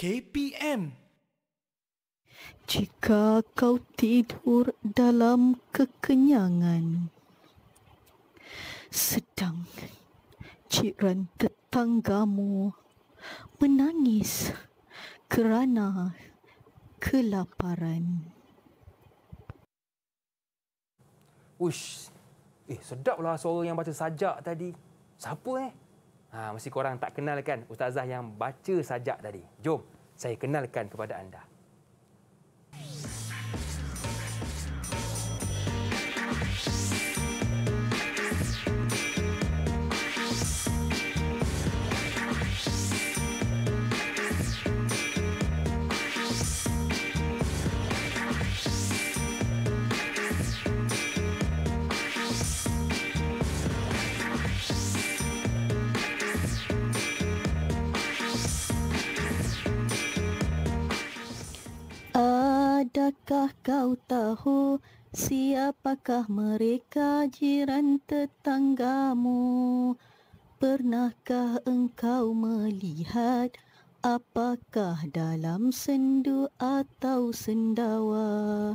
KPM. Jika kau tidur dalam kekenyangan, sedang ciran tetanggamu menangis kerana kelaparan. Ush, eh sedaplah suara yang baca sajak tadi. Siapa eh? Ha, mesti korang tak kenal kan Ustazah yang baca sajak tadi. Jom saya kenalkan kepada anda. Adakah kau tahu siapakah mereka jiran tetanggamu? Pernahkah engkau melihat apakah dalam sendu atau sendawa?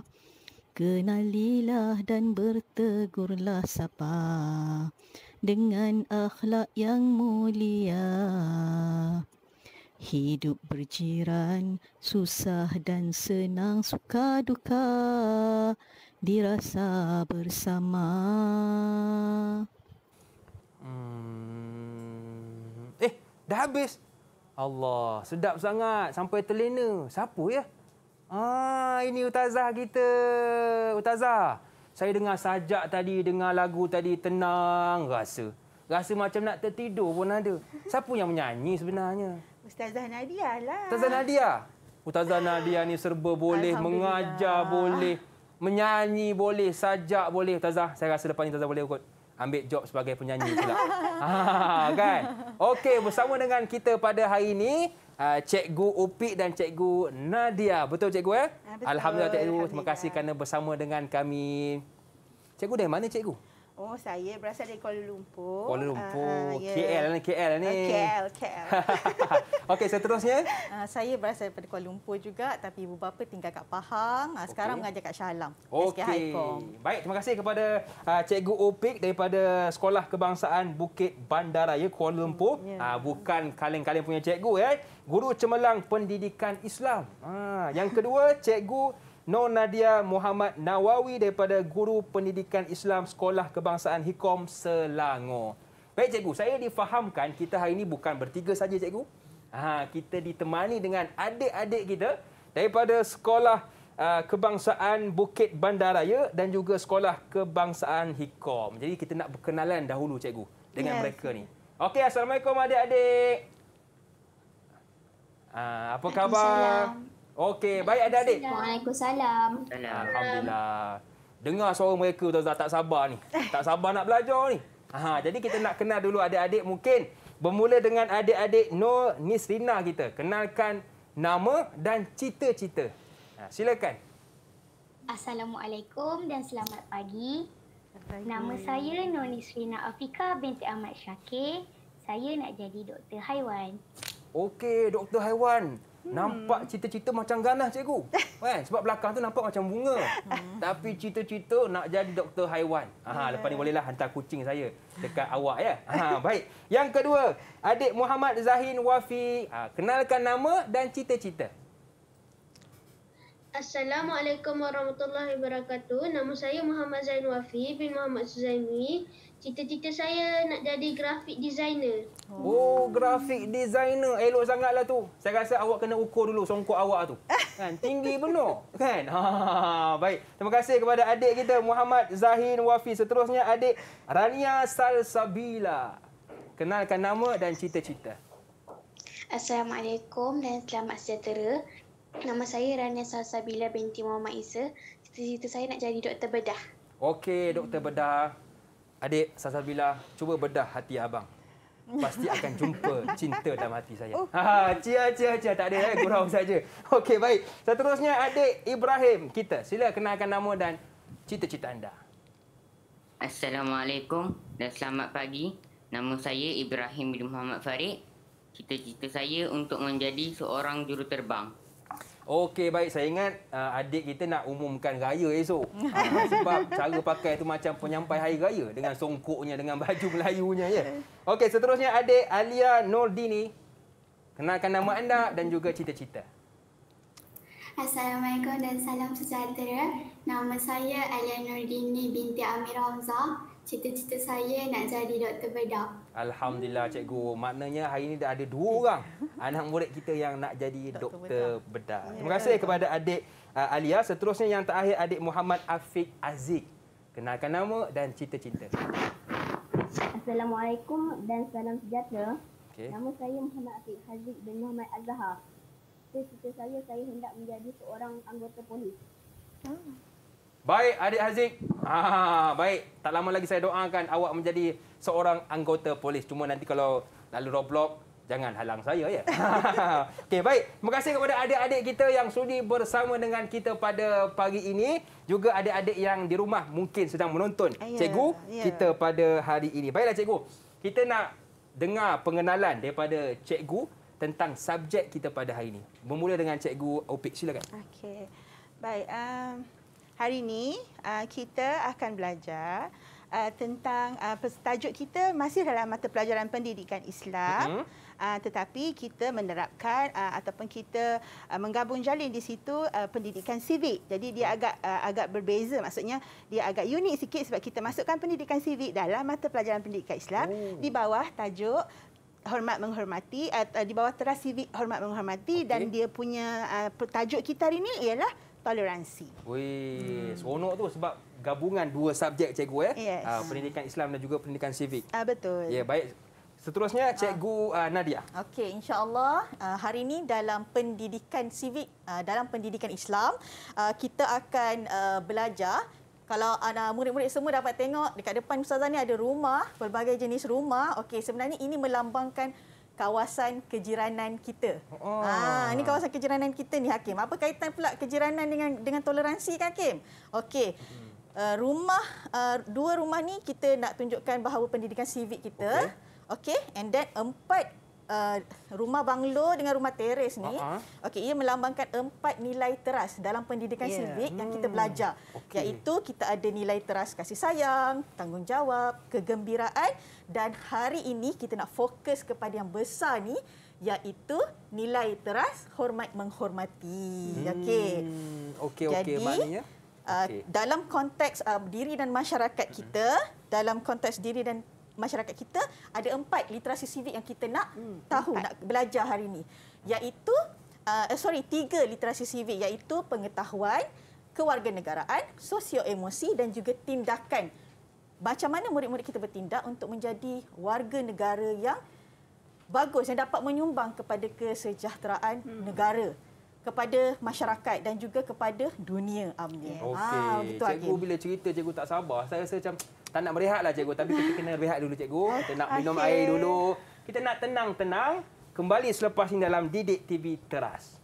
Kenalilah dan bertegurlah sapa dengan akhlak yang mulia. Hidup berjiran, susah dan senang, suka duka, dirasa bersama. Hmm. Eh, dah habis. Allah, sedap sangat sampai terlena. Siapa ya? Ah, ini Utazah kita. Utazah, saya dengar sajak tadi, dengar lagu tadi, tenang rasa. Rasa macam nak tertidur pun ada. Siapa yang menyanyi sebenarnya? Ustazah Nadia lah. Ustazah Nadia. Ustazah Nadia ni serba boleh mengajar boleh menyanyi boleh sajak boleh Ustazah. Saya rasa depan ni Ustazah boleh ikut ambil job sebagai penyanyi pula. ha, kan? Okey, bersama dengan kita pada hari ini Uh, ah, Cikgu Upik dan Cikgu Nadia. Betul Cikgu ya? Betul. Alhamdulillah Cikgu. Terima kasih kerana bersama dengan kami. Cikgu dari mana Cikgu? Oh, saya berasal dari Kuala Lumpur. Kuala Lumpur. Uh, yeah. KL ni, KL lah ni. Uh, oh, KL, KL. Okey, seterusnya. Uh, saya berasal dari Kuala Lumpur juga tapi ibu bapa tinggal kat Pahang. Uh, sekarang okay. mengajar kat Shah Alam. Okey. Baik, terima kasih kepada uh, Cikgu Opik daripada Sekolah Kebangsaan Bukit Bandaraya Kuala Lumpur. Hmm, yeah. Ya. uh, bukan kaleng-kaleng punya cikgu. Eh. Guru Cemerlang Pendidikan Islam. Uh, yang kedua, Cikgu Nur Nadia Muhammad Nawawi daripada Guru Pendidikan Islam Sekolah Kebangsaan Hikom Selangor. Baik cikgu, saya difahamkan kita hari ini bukan bertiga saja cikgu. Ha, kita ditemani dengan adik-adik kita daripada Sekolah uh, Kebangsaan Bukit Bandaraya dan juga Sekolah Kebangsaan Hikom. Jadi kita nak berkenalan dahulu cikgu dengan yes. mereka ni. Okey, assalamualaikum adik-adik. Uh, apa khabar? Assalamualaikum. Okey, baik adik-adik. Waalaikumsalam. Alhamdulillah. Dengar suara mereka tu tak sabar ni. Tak sabar nak belajar ni. Aha, jadi kita nak kenal dulu adik-adik mungkin bermula dengan adik-adik Nur Nisrina kita. Kenalkan nama dan cita-cita. Ha, silakan. Assalamualaikum dan selamat pagi. Nama saya Nur Nisrina Afika binti Ahmad Syakir. Saya nak jadi doktor haiwan. Okey, doktor haiwan. Hmm. Nampak cita-cita macam ganas cikgu. Kan? Sebab belakang tu nampak macam bunga. Hmm. Tapi cita-cita nak jadi doktor haiwan. Aha, ya. lepas ni bolehlah hantar kucing saya dekat awak ya. Aha, baik. Yang kedua, adik Muhammad Zahin Wafi. Ha, kenalkan nama dan cita-cita. Assalamualaikum warahmatullahi wabarakatuh. Nama saya Muhammad Zain Wafi bin Muhammad Suzaimi cita-cita saya nak jadi graphic designer. Oh, oh graphic designer. Elok sangatlah tu. Saya rasa awak kena ukur dulu songkok awak tu. kan, tinggi benar. Kan? Ha, baik. Terima kasih kepada adik kita Muhammad Zahin Wafi. Seterusnya adik Rania Salsabila. Kenalkan nama dan cita-cita. Assalamualaikum dan selamat sejahtera. Nama saya Rania Salsabila binti Muhammad Isa. Cita-cita saya nak jadi doktor bedah. Okey, doktor bedah. Adik Sasabila, cuba bedah hati abang. Pasti akan jumpa cinta dalam hati saya. Oh. Ha, cia, cia, cia. Tak ada, eh? gurau saja. Okey, baik. Seterusnya, adik Ibrahim kita. Sila kenalkan nama dan cita-cita anda. Assalamualaikum dan selamat pagi. Nama saya Ibrahim bin Muhammad Farid. Cita-cita saya untuk menjadi seorang juruterbang. Okey, baik. Saya ingat uh, adik kita nak umumkan raya esok. Uh, sebab cara pakai itu macam penyampai hari raya. Dengan songkoknya, dengan baju Melayunya. Yeah. Okey, seterusnya adik Alia Noldini. Kenalkan nama anda dan juga cita-cita. Assalamualaikum dan salam sejahtera. Nama saya Alia Noldini binti Amir Hamzah. Cita-cita saya nak jadi doktor bedah. Alhamdulillah cikgu. Maknanya hari ini dah ada dua orang anak murid kita yang nak jadi doktor, doktor bedah. Ya. Terima kasih kepada adik uh, Alia. Seterusnya yang terakhir adik Muhammad Afiq Aziz. Kenalkan nama dan cita-cita. Assalamualaikum dan salam sejahtera. Okay. Nama saya Muhammad Afiq Aziz bin Muhammad Azhar. Cita-cita saya saya hendak menjadi seorang anggota polis. Ah. Baik, Adik Haziq. Ah, baik. Tak lama lagi saya doakan awak menjadi seorang anggota polis. Cuma nanti kalau lalu roblox, jangan halang saya, ya? Okey, baik. Terima kasih kepada adik-adik kita yang sudi bersama dengan kita pada pagi ini. Juga adik-adik yang di rumah mungkin sedang menonton yeah, ya. cikgu yeah. kita pada hari ini. Baiklah, cikgu. Kita nak dengar pengenalan daripada cikgu tentang subjek kita pada hari ini. Bermula dengan cikgu Opik. Silakan. Okey. Baik. Um... Hari ini uh, ah, kita akan belajar uh, tentang uh, ah, tajuk kita masih dalam mata pelajaran pendidikan Islam. Uh-huh. Uh, tetapi kita menerapkan uh, ataupun kita uh, menggabung jalin di situ uh, pendidikan civik. Jadi dia agak uh, agak berbeza maksudnya dia agak unik sikit sebab kita masukkan pendidikan civik dalam mata pelajaran pendidikan Islam oh. di bawah tajuk hormat menghormati uh, di bawah teras civik hormat menghormati okay. dan dia punya uh, tajuk kita hari ini ialah toleransi. Wih, hmm. seronok tu sebab gabungan dua subjek cikgu eh. Yes. Uh, pendidikan Islam dan juga pendidikan sivik. Ah uh, betul. Ya, yeah, baik. Seterusnya ah. cikgu uh, Nadia. Okey, insya-Allah uh, hari ini dalam pendidikan sivik, uh, dalam pendidikan Islam, uh, kita akan uh, belajar kalau ada murid-murid semua dapat tengok dekat depan ustazah ni ada rumah, pelbagai jenis rumah. Okey, sebenarnya ini melambangkan kawasan kejiranan kita. Oh. Ah, ini kawasan kejiranan kita ni Hakim. Apa kaitan pula kejiranan dengan dengan toleransi kan Hakim? Okey. Uh, rumah uh, dua rumah ni kita nak tunjukkan bahawa pendidikan civik kita. Okey. Okay. And then empat Uh, rumah banglo dengan rumah teres ni uh-huh. okey ia melambangkan empat nilai teras dalam pendidikan yeah. civik hmm. yang kita hmm. belajar okay. iaitu kita ada nilai teras kasih sayang tanggungjawab kegembiraan dan hari ini kita nak fokus kepada yang besar ni iaitu nilai teras hormat menghormati hmm. okey okey okey maknanya Okay. Uh, dalam konteks uh, diri dan masyarakat kita, mm-hmm. dalam konteks diri dan masyarakat kita ada empat literasi sivik yang kita nak hmm, tahu empat. nak belajar hari ini iaitu uh, eh, sorry tiga literasi sivik iaitu pengetahuan kewarganegaraan sosio emosi dan juga tindakan macam mana murid-murid kita bertindak untuk menjadi warga negara yang bagus yang dapat menyumbang kepada kesejahteraan hmm. negara kepada masyarakat dan juga kepada dunia amnya. Okey. Ha, cikgu Akim. bila cerita cikgu tak sabar. Saya rasa macam tak nak berehat lah cikgu. Tapi kita kena rehat dulu cikgu. Kita nak minum okay. air dulu. Kita nak tenang-tenang. Kembali selepas ini dalam Didik TV Teras.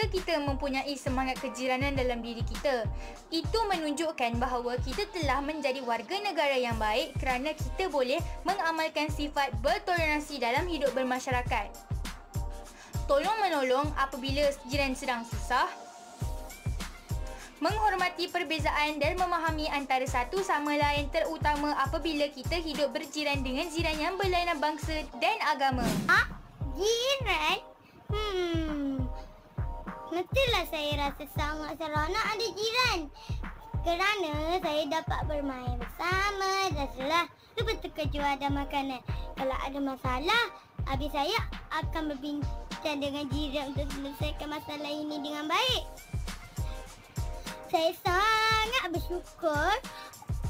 Jika kita mempunyai semangat kejiranan dalam diri kita, itu menunjukkan bahawa kita telah menjadi warga negara yang baik kerana kita boleh mengamalkan sifat bertoleransi dalam hidup bermasyarakat. Tolong menolong apabila jiran sedang susah. Menghormati perbezaan dan memahami antara satu sama lain terutama apabila kita hidup berjiran dengan jiran yang berlainan bangsa dan agama. Ha? Jiran? Hmm. Mestilah saya rasa sangat seronok ada jiran. Kerana saya dapat bermain bersama dan setelah lupa terkejut ada makanan. Kalau ada masalah, abis saya akan berbincang dengan jiran untuk selesaikan masalah ini dengan baik. Saya sangat bersyukur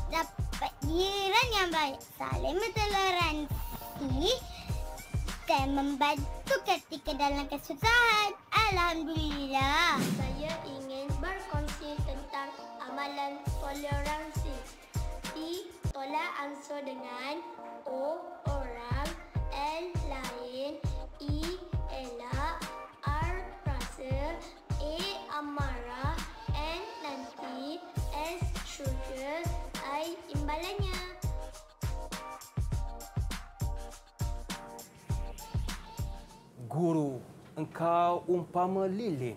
dapat jiran yang baik. Salam meteloran. Terima akan membantu ketika dalam kesusahan. Alhamdulillah. Saya ingin berkongsi tentang amalan toleransi. T tolak ansur dengan O orang, L lain, I elak, R rasa, A amarah, N nanti, S syurga, I imbalannya. Guru, engkau umpama lilin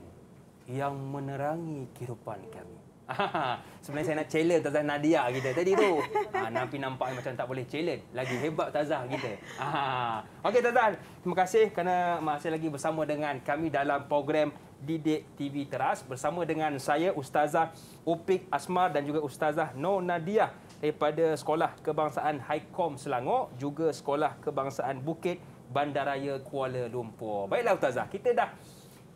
yang menerangi kehidupan kami. Aha, sebenarnya saya nak challenge Tazah Nadia kita tadi tu. Ha, ah, nampi nampak macam tak boleh challenge. Lagi hebat Tazah kita. Ha, Okey Tazah, terima kasih kerana masih lagi bersama dengan kami dalam program Didik TV Teras bersama dengan saya Ustazah Upik Asmar dan juga Ustazah No Nadia daripada Sekolah Kebangsaan Highcom Selangor juga Sekolah Kebangsaan Bukit Bandaraya Kuala Lumpur. Baiklah Ustazah, kita dah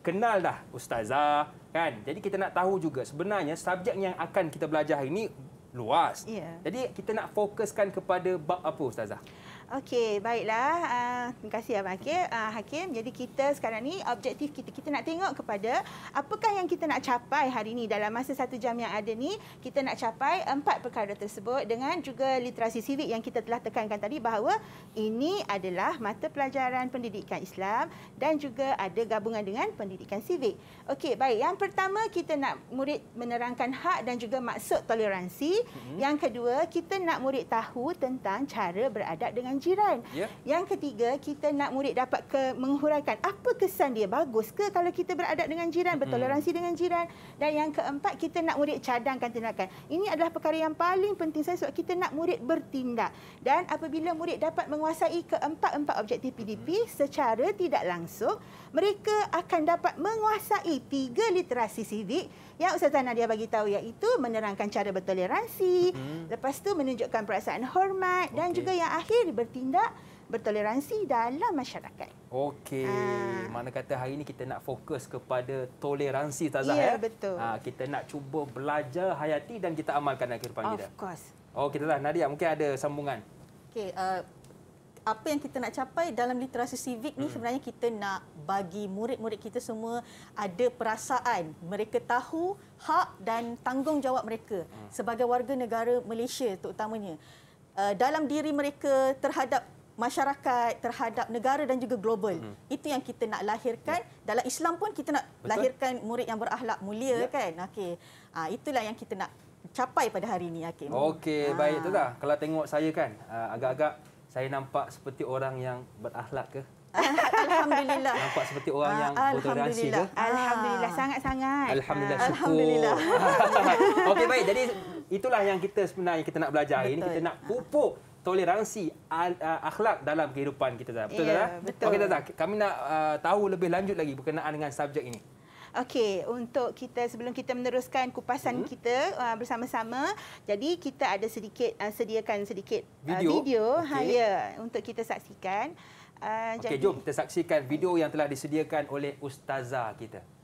kenal dah Ustazah kan. Jadi kita nak tahu juga sebenarnya subjek yang akan kita belajar hari ini luas. Yeah. Jadi kita nak fokuskan kepada bab apa Ustazah? Okey, baiklah. Uh, terima kasih Abang Hakim. Uh, Hakim, jadi kita sekarang ni objektif kita. Kita nak tengok kepada apakah yang kita nak capai hari ini dalam masa satu jam yang ada ni. Kita nak capai empat perkara tersebut dengan juga literasi sivik yang kita telah tekankan tadi bahawa ini adalah mata pelajaran pendidikan Islam dan juga ada gabungan dengan pendidikan sivik. Okey, baik. Yang pertama, kita nak murid menerangkan hak dan juga maksud toleransi. hmm Yang kedua, kita nak murid tahu tentang cara beradab dengan jiran. Yeah. Yang ketiga, kita nak murid dapat ke, menghuraikan apa kesan dia. Bagus ke kalau kita beradab dengan jiran, bertoleransi dengan jiran. Dan yang keempat, kita nak murid cadangkan tindakan. Ini adalah perkara yang paling penting saya sebab kita nak murid bertindak. Dan apabila murid dapat menguasai keempat-empat objektif PDP hmm. secara tidak langsung, mereka akan dapat menguasai tiga literasi sivik yang Ustazah Nadia bagi tahu iaitu menerangkan cara bertoleransi, hmm. lepas tu menunjukkan perasaan hormat okay. dan juga yang akhir bertindak bertoleransi dalam masyarakat. Okey, ah. mana kata hari ini kita nak fokus kepada toleransi Ustazah ya. Ya, betul. Ha, kita nak cuba belajar hayati dan kita amalkan akhir kehidupan of Of course. Okey, oh, Ustazah Nadia mungkin ada sambungan. Okey, uh, apa yang kita nak capai dalam literasi civik ni hmm. sebenarnya kita nak bagi murid-murid kita semua ada perasaan mereka tahu hak dan tanggungjawab mereka hmm. sebagai warga negara Malaysia terutamanya eh, dalam diri mereka terhadap masyarakat terhadap negara dan juga global hmm. itu yang kita nak lahirkan ya. dalam Islam pun kita nak Betul. lahirkan murid yang berakhlak mulia ya. kan okey ha, itulah yang kita nak capai pada hari ini hakim okey ha. baik tu dah kalau tengok saya kan ah, agak-agak saya nampak seperti orang yang berakhlak ke? Alhamdulillah. Nampak seperti orang yang ah, bertoleransi ke? Alhamdulillah. Sangat-sangat. Alhamdulillah. Ah. Alhamdulillah. Okey, baik. Jadi itulah yang kita sebenarnya kita nak belajar hari ini. Kita nak pupuk toleransi ah, akhlak dalam kehidupan kita. Betul tak? Ya, betul. Okey, Tazah. Kami nak tahu lebih lanjut lagi berkenaan dengan subjek ini. Okey, untuk kita sebelum kita meneruskan kupasan hmm. kita uh, bersama-sama, jadi kita ada sedikit uh, sediakan sedikit video, uh, video ha, okay. ya untuk kita saksikan. Uh, Okey, jadi... jom kita saksikan video yang telah disediakan oleh ustazah kita. Hmm.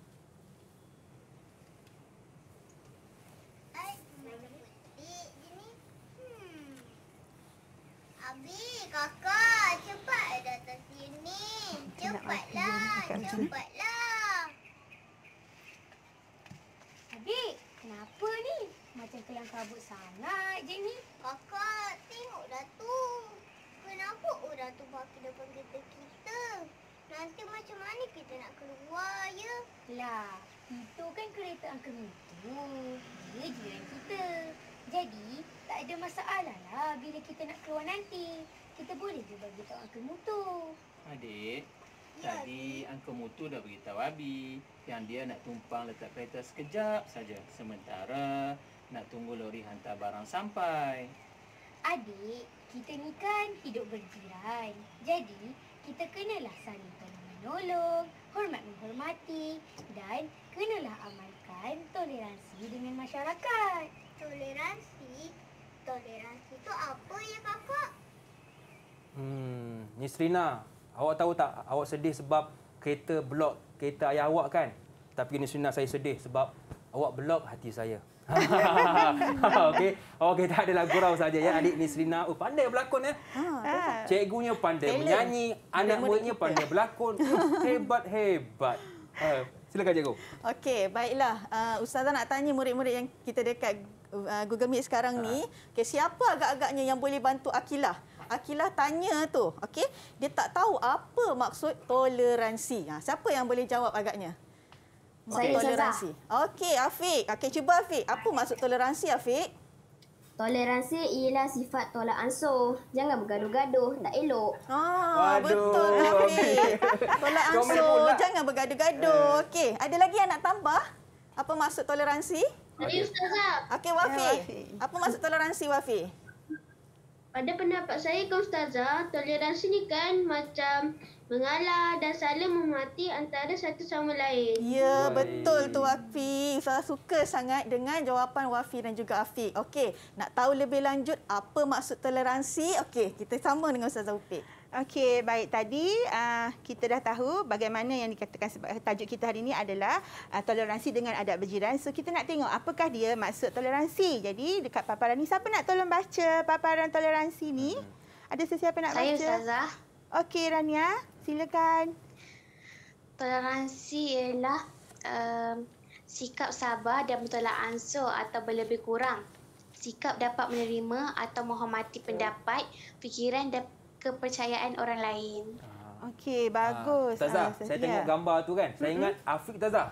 Kakak, cepat datang sini. Cepatlah, cepat. jangan kabut sangat je ni. Kakak, tengoklah tu. Kenapa udah oh tu pakai depan kereta kita? Nanti macam mana kita nak keluar, ya? Lah, itu kan kereta Uncle itu Dia jiran kita. Jadi, tak ada masalah lah bila kita nak keluar nanti. Kita boleh je bagi tahu Uncle itu. Adik, ya, Tadi Uncle Mutu dah beritahu Abi yang dia nak tumpang letak kereta sekejap saja. Sementara nak tunggu lori hantar barang sampai. Adik, kita ni kan hidup berjiran. Jadi, kita kenalah saling tolong menolong, hormat menghormati dan kenalah amalkan toleransi dengan masyarakat. Toleransi? Toleransi tu apa ya, Kakak? Hmm, Nisrina, awak tahu tak awak sedih sebab kereta blok kereta ayah awak kan? Tapi Nisrina, saya sedih sebab awak blok hati saya. okey, oh okey tak adalah gurau saja ya. Adik ni Serina oh, pandai berlakon ya. Ha, Cikgunya pandai Talent. menyanyi, anak muridnya pandai berlakon. hebat hebat. Uh, silakan cikgu. Okey, baiklah. Uh, Ustazah nak tanya murid-murid yang kita dekat ah, Google Meet sekarang uh. ni, ha. okey siapa agak-agaknya yang boleh bantu Akilah? Akilah tanya tu, okey? Dia tak tahu apa maksud toleransi. Ha, siapa yang boleh jawab agaknya? Okay. Saya toleransi. Okey, Afiq. Okey, cuba Afiq. Apa maksud toleransi, Afiq? Toleransi ialah sifat tolak ansur. Jangan bergaduh-gaduh, tak elok. Oh betul, Afiq. tolak ansur, jangan bergaduh-gaduh. Eh. Okey, ada lagi yang nak tambah? Apa maksud toleransi? Okey, Ustazah. Okey, Wafiq. Apa maksud toleransi, Wafiq? pada pendapat saya ke Ustazah, toleransi ni kan macam mengalah dan saling menghormati antara satu sama lain. Ya, betul tu Wafi. Saya suka sangat dengan jawapan Wafi dan juga Afiq. Okey, nak tahu lebih lanjut apa maksud toleransi? Okey, kita sama dengan Ustazah Upik. Okey, baik. Tadi uh, kita dah tahu bagaimana yang dikatakan eh, tajuk kita hari ini adalah uh, toleransi dengan adab berjiran. So, kita nak tengok apakah dia maksud toleransi. Jadi, dekat paparan ni, siapa nak tolong baca paparan toleransi ni? Hmm. Ada sesiapa nak baca? Saya, Ustazah. Okey, Rania. Silakan. Toleransi ialah um, sikap sabar dan bertolak ansur atau berlebih kurang. Sikap dapat menerima atau menghormati pendapat, fikiran dan kepercayaan orang lain. Ah. Okey, bagus. Ah. Taza, ah, saya tengok yeah. gambar tu kan. Saya ingat mm-hmm. Afiq Taza.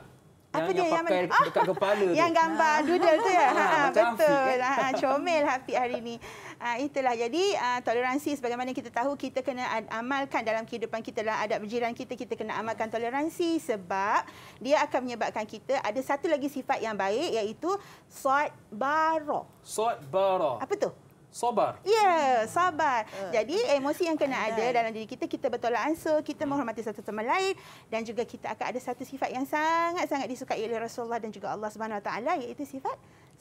Yang, Apa dia yang, pakai yang, dekat oh, kepala yang tu. Yang gambar doodle tu ya. Ha, ha betul. Afiq, kan? Ha, ha, comel Afiq hari ini. Uh, itulah jadi uh, toleransi sebagaimana kita tahu kita kena amalkan dalam kehidupan kita dalam adab berjiran kita kita kena amalkan toleransi sebab dia akan menyebabkan kita ada satu lagi sifat yang baik iaitu sod baro sod baro apa tu Sabar. Ya, yeah, sabar. Uh. Jadi emosi yang kena ada dalam diri kita, kita bertolak ansur, kita menghormati satu sama lain dan juga kita akan ada satu sifat yang sangat-sangat disukai oleh Rasulullah dan juga Allah Subhanahu Wa Taala iaitu sifat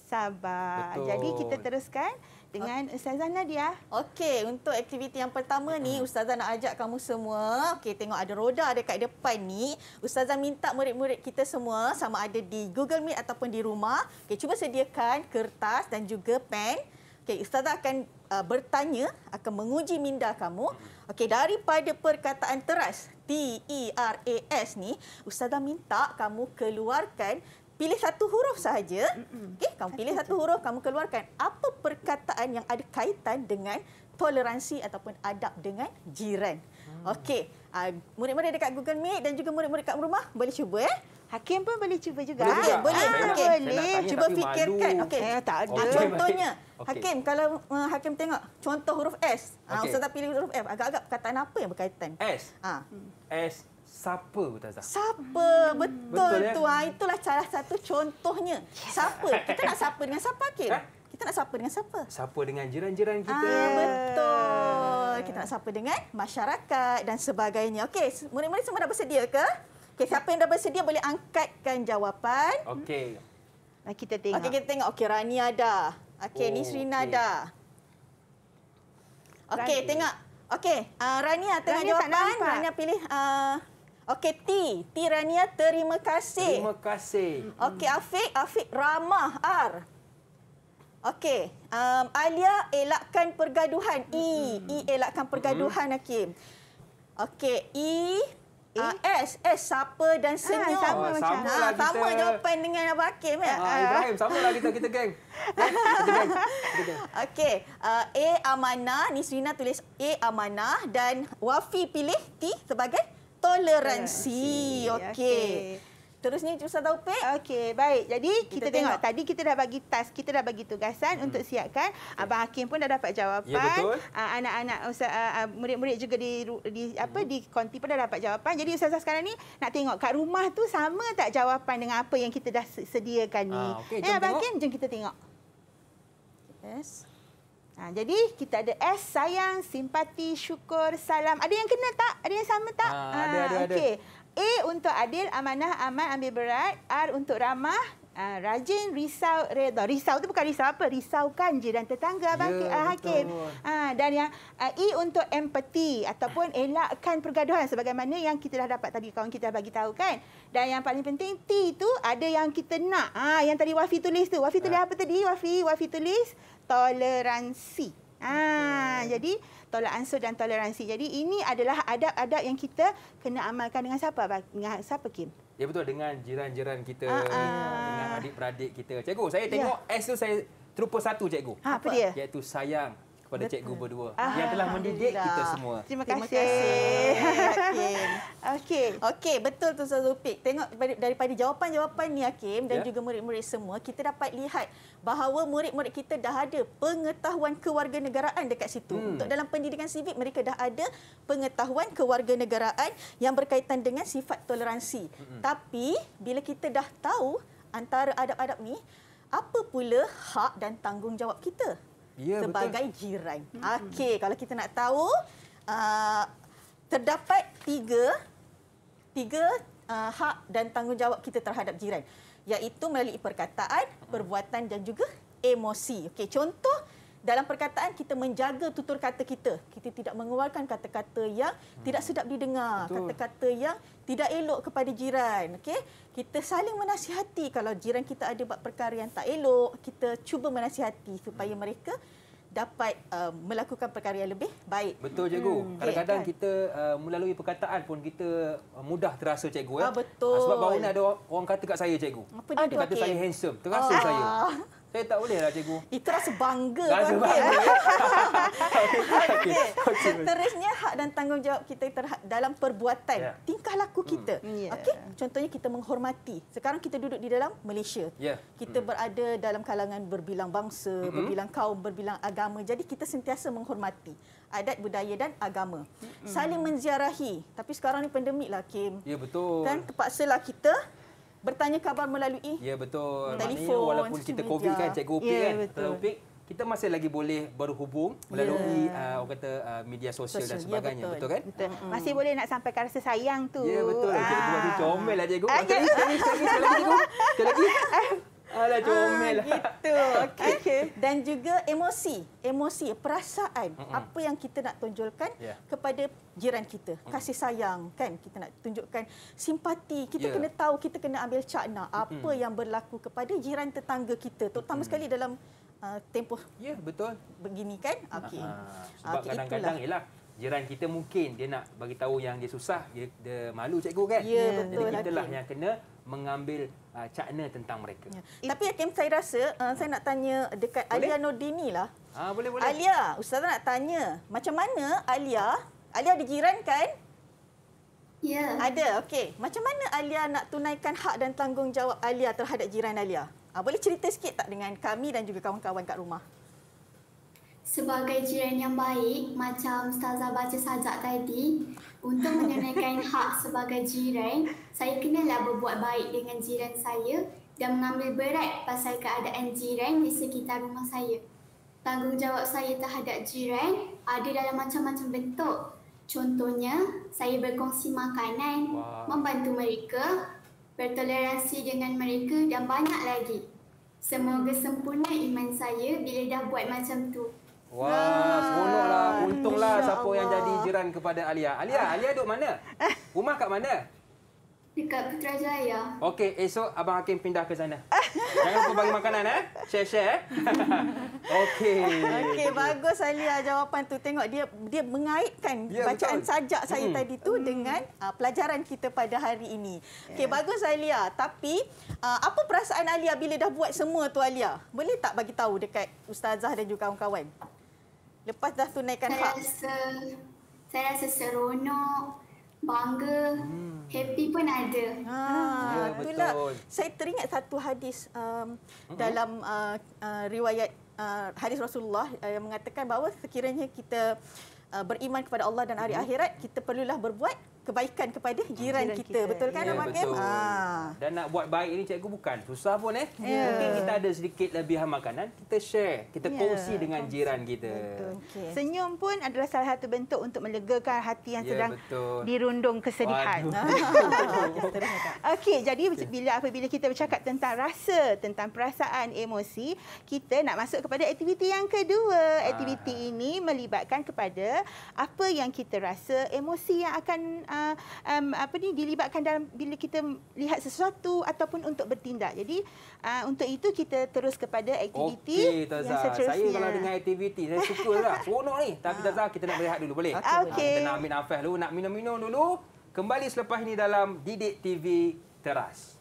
sabar. Betul. Jadi kita teruskan dengan Ustazah Nadia. Okey, untuk aktiviti yang pertama ni hmm. Ustazah nak ajak kamu semua. Okey, tengok ada roda ada dekat depan ni. Ustazah minta murid-murid kita semua sama ada di Google Meet ataupun di rumah. Okey, cuba sediakan kertas dan juga pen. Okey, ustazah akan uh, bertanya, akan menguji minda kamu. Okey, daripada perkataan teras, T E R A S ni, ustazah minta kamu keluarkan pilih satu huruf sahaja. Okey, kamu pilih satu huruf, kamu keluarkan apa perkataan yang ada kaitan dengan toleransi ataupun adab dengan jiran. Ah. Okey, uh, murid-murid dekat Google Meet dan juga murid-murid dekat rumah boleh cuba eh. Hakim pun boleh cuba juga. Boleh, juga. boleh. Ah, okay. boleh. Tanya, cuba fikirkan. Okey. Eh, tak ada. Okay. Contohnya, okay. Hakim kalau uh, Hakim tengok contoh huruf S. Ah, okay. Ustaz pilih huruf F. Agak-agak perkataan apa yang berkaitan? S. Ah. S siapa Ustazah? Siapa? Hmm. Betul, Betul ya? tu. Ya? Ha, itulah salah satu contohnya. Yes. Siapa? Kita nak siapa dengan siapa, Hakim? Eh? Kita nak siapa dengan siapa? Siapa dengan jiran-jiran kita. Ah, betul. Kita nak siapa dengan masyarakat dan sebagainya. Okey, murid-murid semua dah bersedia ke? Okey, siapa yang dah bersedia boleh angkatkan jawapan. Okey. Nah, kita tengok. Okey, kita tengok. Okey, Rani ada. Okey, oh, Nisrina okay. ada. Okey, tengok. Okey, uh, Rania tengah Rania jawapan. Rania pilih uh, Okey, T. T Rania terima kasih. Terima kasih. Okey, Afiq, Afiq ramah R. Okey, um, Alia elakkan pergaduhan. E, E elakkan pergaduhan Hakim. Okey, E A? Eh? S, S siapa dan ah, senyum. Ha, sama, ah, sama macam. Lah ah, kita... Sama jawapan dengan Abah Hakim. Ya? Ha, Ibrahim, sama lah kita, kita geng. Okey, uh, A Amanah, Nisrina tulis A Amanah dan Wafi pilih T sebagai toleransi. Okey. Okay. Okay. Terusnya Cik Ustaz Taufik. Okey, baik. Jadi kita, kita tengok. tengok tadi kita dah bagi task, kita dah bagi tugasan hmm. untuk siapkan. Okay. Abang Hakim pun dah dapat jawapan. Ya, betul. Ah, anak-anak ah, ah, murid-murid juga di, di apa hmm. di konti pun dah dapat jawapan. Jadi Ustaz sekarang ni nak tengok kat rumah tu sama tak jawapan dengan apa yang kita dah sediakan ni. Ya, okay. eh, Abang Hakim, jom kita tengok. Yes. Ha, jadi kita ada S sayang, simpati, syukur, salam. Ada yang kena tak? Ada yang sama tak? Ha, ha, ada, ada, okay. ada. A untuk adil, amanah, aman, ambil berat. R untuk ramah, uh, rajin, risau, redha. Risau tu bukan risau apa. Risaukan je dan tetangga Abang ya, uh, Hakim. Uh, dan yang uh, E untuk empathy ataupun elakkan pergaduhan. Sebagaimana yang kita dah dapat tadi kawan kita bagi tahu kan. Dan yang paling penting T tu ada yang kita nak. Ah, uh, yang tadi Wafi tulis tu. Wafi tulis uh. apa tadi? Wafi, Wafi tulis toleransi. Ah, uh, jadi tolak ansur dan toleransi. Jadi ini adalah adab-adab yang kita kena amalkan dengan siapa? Dengan siapa Kim? Ya betul dengan jiran-jiran kita, uh, uh. dengan adik-beradik kita. Cikgu, saya tengok ya. S saya terupa satu cikgu. Ha, apa, apa dia? Iaitu sayang, kepada Betul. cikgu berdua ah, yang telah mendidik kita semua. Terima kasih. Terima kasih. Okey. Okey, betul tu Ustaz Zulfik. Tengok daripada jawapan-jawapan ni Hakim dan yeah. juga murid-murid semua, kita dapat lihat bahawa murid-murid kita dah ada pengetahuan kewarganegaraan dekat situ. Hmm. Untuk dalam pendidikan sivik mereka dah ada pengetahuan kewarganegaraan yang berkaitan dengan sifat toleransi. Hmm. Tapi bila kita dah tahu antara adab-adab ni, apa pula hak dan tanggungjawab kita? ya, sebagai betul. jiran. Okey, kalau kita nak tahu uh, terdapat tiga tiga uh, hak dan tanggungjawab kita terhadap jiran, iaitu melalui perkataan, perbuatan dan juga emosi. Okey, contoh dalam perkataan kita menjaga tutur kata kita. Kita tidak mengeluarkan kata-kata yang hmm. tidak sedap didengar, kata-kata yang tidak elok kepada jiran, okey? Kita saling menasihati kalau jiran kita ada buat perkara yang tak elok, kita cuba menasihati supaya hmm. mereka dapat uh, melakukan perkara yang lebih baik. Betul cikgu. Hmm. Kadang-kadang okay, kita uh, melalui perkataan pun kita uh, mudah terasa cikgu ya. Ah, betul. Ah, sebab baru ni ada orang, orang kata kat saya cikgu. Apa dia, dia kata okay. saya handsome, terasa oh. saya. Saya eh, tak boleh lah cikgu. Itu rasa bangga. Rasa bangga. okay. Okay. Okay. Terusnya hak dan tanggungjawab kita dalam perbuatan. Yeah. Tingkah laku hmm. kita. Mm. Yeah. Okay. Contohnya kita menghormati. Sekarang kita duduk di dalam Malaysia. Yeah. Kita mm. berada dalam kalangan berbilang bangsa, mm-hmm. berbilang kaum, berbilang agama. Jadi kita sentiasa menghormati adat budaya dan agama. Mm-hmm. Saling menziarahi. Tapi sekarang ni pandemik lah Kim. Ya yeah, betul. Dan terpaksalah kita bertanya khabar melalui ya betul telefon Maknanya, walaupun kita media. covid kan cikgu Opik ya, kan betul. Opik kita masih lagi boleh berhubung ya. melalui ya. uh, orang kata uh, media sosial, sosial dan ya, sebagainya ya, betul. betul kan betul. Mm-hmm. masih boleh nak sampaikan rasa sayang tu ya betul ah. cikgu comel lah cikgu ah, ya. sekali sekali sekali sekali sekali Alah, comel ah, lah. Gitu. Okay. okay. Eh, dan juga emosi. Emosi, perasaan. Mm-mm. Apa yang kita nak tunjukkan yeah. kepada jiran kita. Kasih sayang, kan? Kita nak tunjukkan simpati. Kita yeah. kena tahu, kita kena ambil cakna. Apa mm-hmm. yang berlaku kepada jiran tetangga kita. Terutama mm-hmm. sekali dalam uh, tempoh. yeah, betul. Begini, kan? Ah, okay. Uh-huh. Ah. Sebab okay, kadang-kadang, ialah jiran kita mungkin dia nak bagi tahu yang dia susah, dia, dia malu cikgu kan. Ya, yeah, betul. Jadi kita lah yang kena mengambil uh, cakna tentang mereka. Ya. Tapi Hakim saya rasa uh, saya nak tanya dekat boleh? Alia Nordini lah. Ha, boleh boleh. Alia, ustaz nak tanya, macam mana Alia? Alia ada jiran kan? Ya. Ada. Okey. Macam mana Alia nak tunaikan hak dan tanggungjawab Alia terhadap jiran Alia? Ha, boleh cerita sikit tak dengan kami dan juga kawan-kawan kat rumah? sebagai jiran yang baik macam Ustazah baca sajak tadi untuk menunaikan hak sebagai jiran saya kenalah berbuat baik dengan jiran saya dan mengambil berat pasal keadaan jiran di sekitar rumah saya. Tanggungjawab saya terhadap jiran ada dalam macam-macam bentuk. Contohnya, saya berkongsi makanan, wow. membantu mereka, bertoleransi dengan mereka dan banyak lagi. Semoga sempurna iman saya bila dah buat macam tu. Wah, seronoklah. Untunglah Insya siapa Allah. yang jadi jiran kepada Alia. Alia, Alia duduk mana? Rumah kat mana? Dekat Putrajaya. Okey, esok Abang Hakim pindah ke sana. Jangan kau bagi makanan, eh? share-share. Eh? Okey. Okey, bagus Alia jawapan tu. Tengok dia dia mengaitkan ya, bacaan betul. sajak saya hmm. tadi tu hmm. dengan uh, pelajaran kita pada hari ini. Okey, yeah. bagus Alia. Tapi uh, apa perasaan Alia bila dah buat semua tu Alia? Boleh tak bagi tahu dekat ustazah dan juga kawan-kawan? lepas dah tunaikan saya hak? saya rasa seronok, bangga, hmm. happy pun ada. Ha, ya, lah. betul. Itulah. Saya teringat satu hadis um, uh-huh. dalam uh, uh, riwayat uh, hadis Rasulullah uh, yang mengatakan bahawa sekiranya kita uh, beriman kepada Allah dan hari uh-huh. akhirat, kita perlulah berbuat kebaikan kepada jiran, jiran kita. kita. Betul kan, ya, Abang Kim? Ah. Dan nak buat baik ini, cikgu bukan. Susah pun, eh? Ya. Mungkin kita ada sedikit lebihan makanan, kita share. Kita ya. kongsi dengan kongsi. jiran kita. Okay. Senyum pun adalah salah satu bentuk untuk melegakan hati yang ya, sedang betul. dirundung kesedihan. Okey, jadi okay. bila apabila kita bercakap tentang rasa, tentang perasaan, emosi, kita nak masuk kepada aktiviti yang kedua. Ah. Aktiviti ha. ini melibatkan kepada apa yang kita rasa, emosi yang akan... Uh, um, apa ni dilibatkan dalam bila kita lihat sesuatu ataupun untuk bertindak. Jadi uh, untuk itu kita terus kepada aktiviti okay, yang seterusnya. Saya kalau dengan aktiviti saya suka lah. Seronok ni. Tapi ah. Tazah kita nak berehat dulu boleh? Okay. Ah, okay. Kita nak ambil nafas dulu. Nak minum-minum dulu. Kembali selepas ini dalam Didik TV Teras.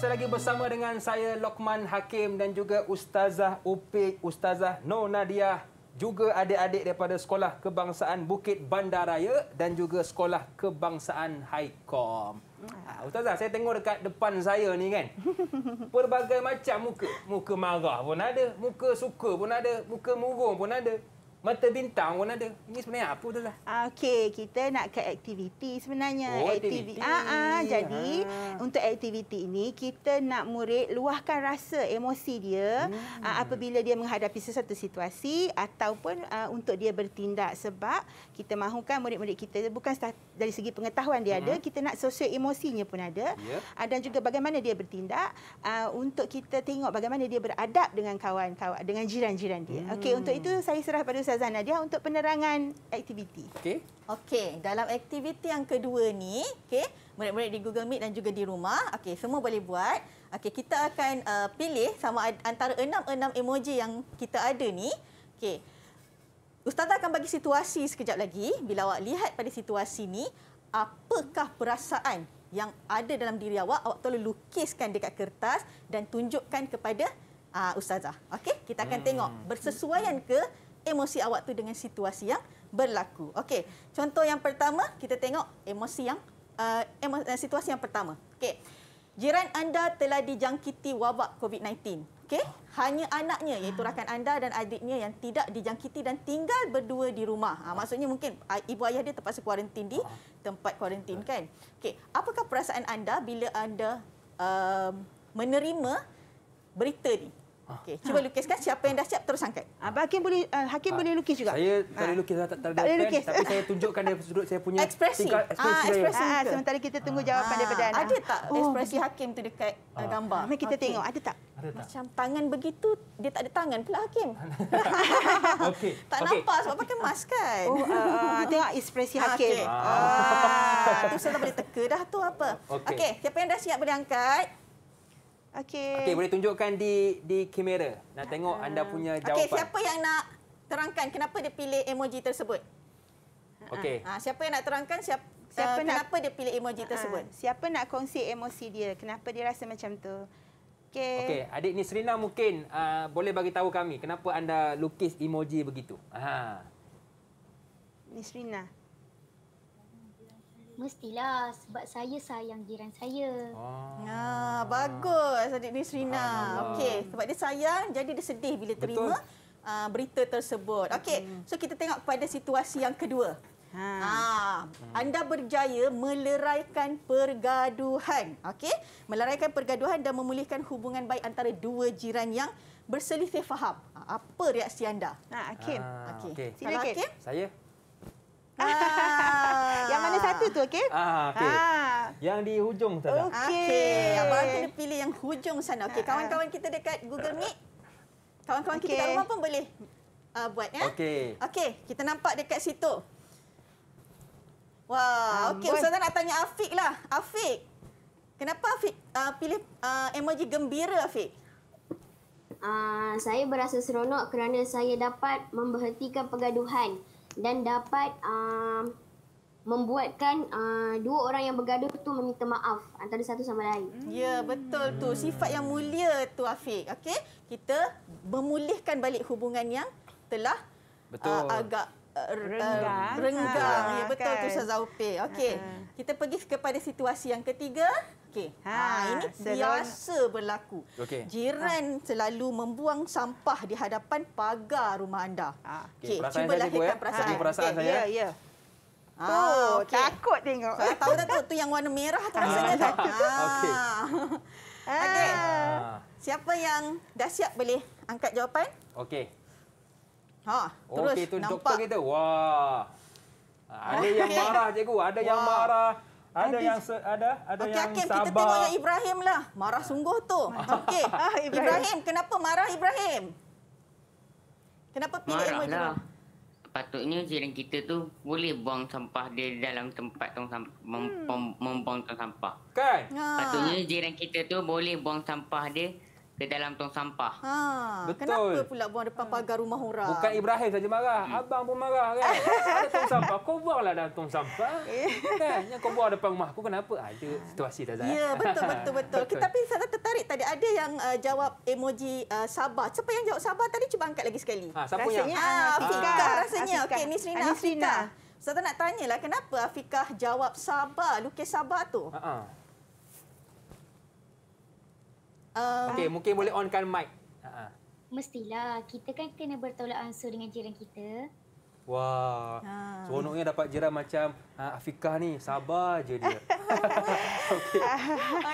masih lagi bersama dengan saya Lokman Hakim dan juga Ustazah Upik, Ustazah No Nadia juga adik-adik daripada Sekolah Kebangsaan Bukit Bandaraya dan juga Sekolah Kebangsaan Haikom. Ha, Ustazah, saya tengok dekat depan saya ni kan. Pelbagai macam muka. Muka marah pun ada, muka suka pun ada, muka murung pun ada. Mata bintang pun ada. Ini sebenarnya apa tu lah? Ah, okey, kita nak ke aktiviti sebenarnya. Oh, aktiviti. Ah, ah, jadi, ha. untuk aktiviti ini, kita nak murid luahkan rasa emosi dia hmm. ah, apabila dia menghadapi sesuatu situasi ataupun ah, untuk dia bertindak. Sebab kita mahukan murid-murid kita, bukan dari segi pengetahuan dia hmm. ada, kita nak sosio emosinya pun ada. Yeah. Ah, dan juga bagaimana dia bertindak ah, untuk kita tengok bagaimana dia beradab dengan kawan-kawan, dengan jiran-jiran dia. Hmm. Okey, untuk itu saya serah pada Ustazah Nadia untuk penerangan aktiviti. Okey. Okey, dalam aktiviti yang kedua ni, okey, murid-murid di Google Meet dan juga di rumah, okey, semua boleh buat. Okey, kita akan uh, pilih sama antara enam-enam emoji yang kita ada ni. Okey. Ustazah akan bagi situasi sekejap lagi. Bila awak lihat pada situasi ni, apakah perasaan yang ada dalam diri awak, awak perlu lukiskan dekat kertas dan tunjukkan kepada uh, Ustazah. Okey, kita akan hmm. tengok bersesuaian ke emosi awak tu dengan situasi yang berlaku. Okey, contoh yang pertama kita tengok emosi yang uh, eh, emos, uh, eh, situasi yang pertama. Okey. Jiran anda telah dijangkiti wabak COVID-19. Okey, hanya anaknya iaitu rakan anda dan adiknya yang tidak dijangkiti dan tinggal berdua di rumah. Ha, maksudnya mungkin ibu ayah dia terpaksa kuarantin di tempat kuarantin kan. Okey, apakah perasaan anda bila anda uh, menerima berita ni? Ah. Okey, cuba lukiskan siapa yang dah siap terus angkat. Ah, hakim boleh ah, hakim boleh lukis juga. Saya tak boleh lukis tak tak boleh lukis tapi saya tunjukkan dia sudut saya punya ekspresi. ekspresi. Ah, sementara kita tunggu jawapan daripada anak. Ada tak oh, ekspresi hakim tu dekat gambar? Mari kita tengok ada tak? Macam tangan begitu dia tak ada tangan pula hakim. Okey. Tak nampak sebab pakai mask kan. Oh, tengok ekspresi hakim. Ah, tu saya boleh teka dah tu apa. Okey, siapa yang dah siap boleh angkat. Okey. Okey, boleh tunjukkan di di kamera. Nak tengok ah. anda punya jawapan. Okey, siapa yang nak terangkan kenapa dia pilih emoji tersebut? Ah, Okey. Ha, siapa yang nak terangkan siapa Siapa uh, nak, kenapa dia pilih emoji tersebut? Uh, siapa nak kongsi emosi dia? Kenapa dia rasa macam tu? Okey. Okey, adik ni Serena mungkin uh, boleh bagi tahu kami kenapa anda lukis emoji begitu. Ha. Ni Serena. Mestilah sebab saya sayang jiran saya. Ha, ah. ah, bagus adik ni Serina. Okey, sebab dia sayang jadi dia sedih bila terima uh, berita tersebut. Okey, hmm. so kita tengok pada situasi yang kedua. Ha. Ah, anda berjaya meleraikan pergaduhan. Okey, meleraikan pergaduhan dan memulihkan hubungan baik antara dua jiran yang berselisih faham. Ah, apa reaksi anda? Ha, Hakim. Ah, Okey. Okay. Okay. Saya Ah. yang mana satu tu, okey? Ah, okay. Ah. Yang di hujung sana. Lah. Okey. Okay. Abang kena pilih yang hujung sana. Okey, ah. kawan-kawan kita dekat Google Meet. Kawan-kawan okay. kita kat rumah pun boleh uh, buat, ya? Okey. Okey, kita nampak dekat situ. Wah, um, okey. Ustazah nak tanya Afiq lah. Afiq. Kenapa Afiq uh, pilih uh, emoji gembira, Afiq? Uh, saya berasa seronok kerana saya dapat memberhentikan pergaduhan dan dapat um, membuatkan uh, dua orang yang bergaduh tu meminta maaf antara satu sama lain. Hmm. Ya, betul tu. Sifat yang mulia tu Afiq. Okey, kita memulihkan balik hubungan yang telah uh, betul. Uh, agak renggang. Renggang. ya betul tu kan. Ustaz Zaupir. Okey. Ha, ha. Kita pergi kepada situasi yang ketiga. Okey. Ha, ha ini biasa berlaku. Okay. Jiran selalu membuang sampah di hadapan pagar rumah anda. Okey. Okay. Cuba ya? lahirkan ya. perasaan. Ha. perasaan saya. Ya, ya. Ah, Oh, takut tengok. Saya tahu tak tu yang warna merah tu ah. rasanya takut. Kan? Okey. Ah. Okey. Siapa yang dah siap boleh angkat jawapan? Okey. Ha, oh, terus okay, tu nampak. Doktor kita. Wah. Ha. Ada okay. yang marah cikgu, ada wow. yang marah. Ada Adi. yang ada ada okay, yang okay. sabar. Kita tengok yang Ibrahim lah. Marah sungguh tu. Okey. ah, Ibrahim. kenapa marah Ibrahim? Kenapa pilih emoji marah? Lah. Patutnya jiran kita tu boleh buang sampah dia dalam tempat tong sampah, hmm. membuang tong sampah. Kan? Okay. Ah. Patutnya jiran kita tu boleh buang sampah dia di dalam tong sampah. Ha, Betul. Kenapa pula buang depan pagar rumah orang? Bukan Ibrahim saja marah. Hmm. Abang pun marah kan. Ada tong sampah. Kau buanglah dalam tong sampah. Eh. kan? Yang kau buang depan rumah aku kenapa? Ada situasi dah. Zahid? Ya, betul, betul, betul. betul. Tapi saya tertarik tadi. Ada yang uh, jawab emoji uh, Sabah. Siapa yang jawab Sabah tadi? Cuba angkat lagi sekali. Ha, siapa rasanya? yang? Ah, Afika. Ha. Ah, rasanya. Okey, Miss Rina. Miss Rina. Saya nak tanyalah kenapa Afikah jawab Sabah, lukis Sabah tu? Ha -ha. Um, okay, mungkin boleh onkan mic. Uh-huh. Mestilah. Kita kan kena bertolak ansur dengan jiran kita. Wah. Ha. Seronoknya dapat jiran macam uh, ha, Afika ni. Sabar je dia. Okey.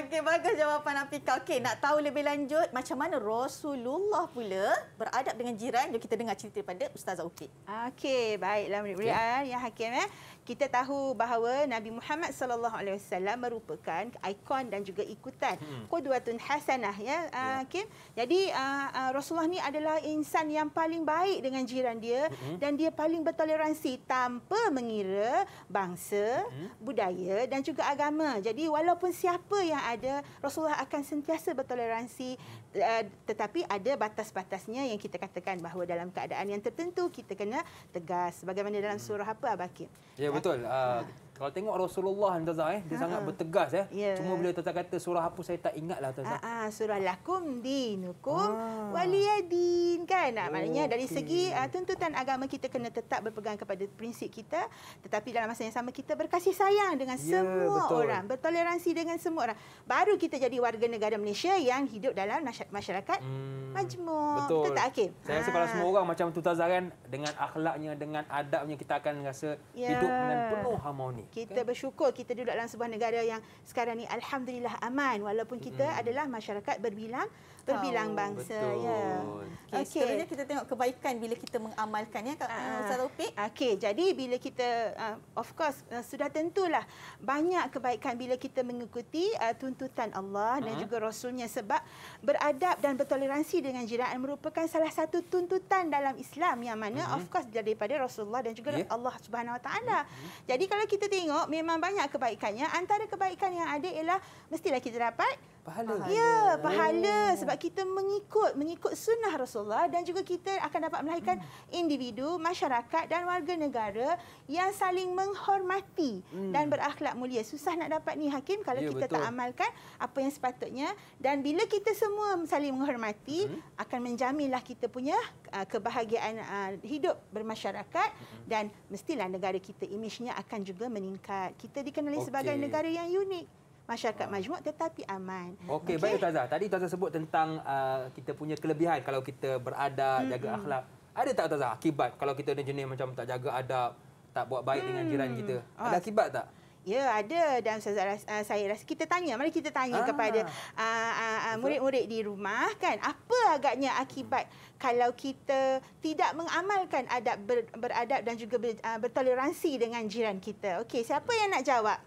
Okey, bagus jawapan Afika. Okey, nak tahu lebih lanjut macam mana Rasulullah pula beradab dengan jiran? Jom kita dengar cerita daripada Ustazah Ukit. Okey, baiklah murid-murid okay. Ah, yang hakim eh. Kita tahu bahawa Nabi Muhammad sallallahu alaihi wasallam merupakan ikon dan juga ikutan hmm. qudwatun hasanah ya, ah, ya. hakim. Jadi uh, uh, Rasulullah ni adalah insan yang paling baik dengan jiran dia hmm. dan dia paling bertoleransi tanpa mengira bangsa, hmm. budaya dan juga agama. Jadi walaupun siapa yang ada, Rasulullah akan sentiasa bertoleransi uh, tetapi ada batas-batasnya yang kita katakan bahawa dalam keadaan yang tertentu kita kena tegas. Bagaimana dalam hmm. surah apa Abakim? Ya betul. Uh, kalau tengok Rasulullah Tazah eh, dia ha. sangat bertegas eh. Ya. Cuma bila Tazah kata surah apa saya tak ingatlah Tazah. Ha, ha, surah lakum dinukum ha. waliyadin kan. Oh, Maknanya dari segi uh, tuntutan agama kita kena tetap berpegang kepada prinsip kita tetapi dalam masa yang sama kita berkasih sayang dengan ya, semua betul. orang, bertoleransi dengan semua orang. Baru kita jadi warga negara Malaysia yang hidup dalam masyarakat hmm. majmuk. Betul. betul tak Hakim? Saya rasa ha. kalau semua orang macam tu Tazah kan dengan akhlaknya, dengan adabnya kita akan rasa ya. hidup dengan penuh harmoni. Kita kan? bersyukur kita duduk dalam sebuah negara yang sekarang ni alhamdulillah aman walaupun kita hmm. adalah masyarakat berbilang kaum. Berbilang bangsa. Ya. Betul. Ya. Okay, okay. Seterusnya kita tengok kebaikan bila kita mengamalkan ya, ah, Ustaz Taufik. Ah. Okay, jadi bila kita, uh, of course, uh, sudah tentulah banyak kebaikan bila kita mengikuti uh, tuntutan Allah dan uh-huh. juga Rasulnya sebab beradab dan bertoleransi dengan jiran merupakan salah satu tuntutan dalam Islam yang mana uh-huh. of course daripada Rasulullah dan juga yeah. Allah Subhanahu Wa Taala. Mhm. Jadi kalau kita tengok memang banyak kebaikannya antara kebaikan yang ada ialah mestilah kita dapat pahala. Ya, pahala oh. sebab kita mengikut mengikut sunnah Rasulullah dan juga kita akan dapat melahirkan hmm. individu, masyarakat dan warga negara yang saling menghormati hmm. dan berakhlak mulia. Susah nak dapat ni hakim kalau ya, kita betul. tak amalkan apa yang sepatutnya dan bila kita semua saling menghormati hmm. akan menjaminlah kita punya uh, kebahagiaan uh, hidup bermasyarakat hmm. dan mestilah negara kita imejnya akan juga meningkat. Kita dikenali okay. sebagai negara yang unik masyarakat ah. majmuk tetapi aman. Okey, okay. baik Tazah. Tadi Tazah sebut tentang uh, kita punya kelebihan kalau kita berada, hmm. jaga akhlak. Ada tak Tazah akibat kalau kita ada jenis macam tak jaga adab, tak buat baik hmm. dengan jiran kita? Oh. Ada akibat tak? Ya, ada. Dan saya rasa, uh, saya rasa kita tanya. Mari kita tanya ah. kepada uh, uh, uh murid-murid di rumah. kan Apa agaknya akibat kalau kita tidak mengamalkan adab ber, beradab dan juga ber, uh, bertoleransi dengan jiran kita? Okey, siapa yang nak jawab?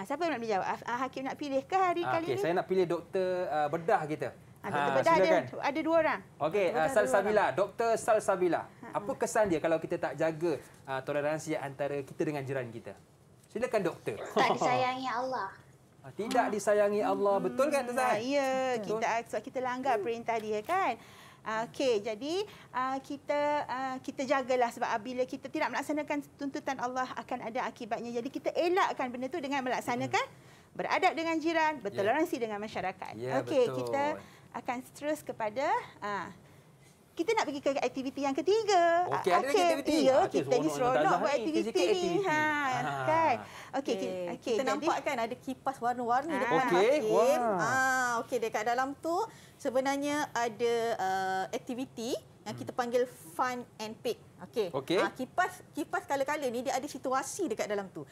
Ha, siapa nak pilih jawab? Ha, hakim nak pilih ke hari ha, kali okay, ini? Saya nak pilih doktor uh, bedah kita. Ha, ha, bedah ada, ada dua orang. Okey, uh, Salsabila. Orang. Doktor Salsabila. Ha, ha, apa kesan dia kalau kita tak jaga uh, toleransi antara kita dengan jiran kita? Silakan doktor. Tak disayangi Allah. Tidak disayangi Allah. Betul kan, Tuan? Ya, kita, sebab kita langgar perintah dia, kan? Okey, jadi uh, kita uh, kita jagalah sebab bila kita tidak melaksanakan tuntutan Allah akan ada akibatnya. Jadi kita elakkan benda tu dengan melaksanakan hmm. beradab dengan jiran, ya. bertoleransi yeah. dengan masyarakat. Yeah, Okey, kita akan terus kepada uh, kita nak pergi ke aktiviti yang ketiga. Okey, okay. ada aktiviti. Ya, ah, kita ni seronok buat aktiviti. aktiviti. Ha, ha. kan? Okey, okay. okay. okay. kita nampak kan ada kipas warna-warni ha. dekat okay. dalam game. Ha, ah, okey, dekat dalam tu sebenarnya ada uh, aktiviti yang kita panggil fun and pick. Okey. Okay. Ha, ah, kipas kipas kala-kala ni dia ada situasi dekat dalam tu.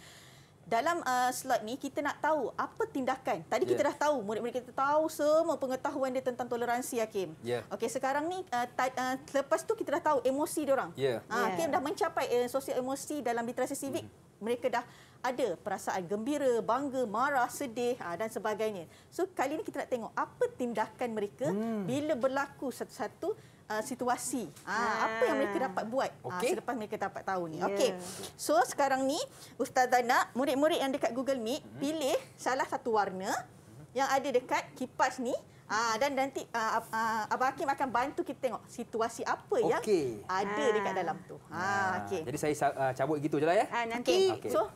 Dalam uh, slot ni kita nak tahu apa tindakan. Tadi yeah. kita ya. dah tahu murid-murid kita tahu semua pengetahuan dia tentang toleransi Hakim. Yeah. Okey sekarang ni uh, uh, lepas tu kita dah tahu emosi dia orang. Yeah. Ya. Uh, ya. Hakim dah mencapai uh, sosial emosi dalam literasi sivik. Mm. Mereka dah ada perasaan gembira, bangga, marah, sedih uh, dan sebagainya. So kali ni kita nak tengok apa tindakan mereka mm. bila berlaku satu-satu uh, situasi. Ah, ah. Apa yang mereka dapat buat okay. ah, selepas mereka dapat tahu ni. Yeah. Okey. So sekarang ni ustazah nak murid-murid yang dekat Google Meet hmm. pilih salah satu warna yang ada dekat kipas ni. Ah dan nanti ah, ah, Abang Hakim akan bantu kita tengok situasi apa okay. yang ada ha. dekat ah. dalam tu. Ah ha. okey. Jadi saya ah, cabut gitu je lah ya. Ah nanti. Okay. Okay. So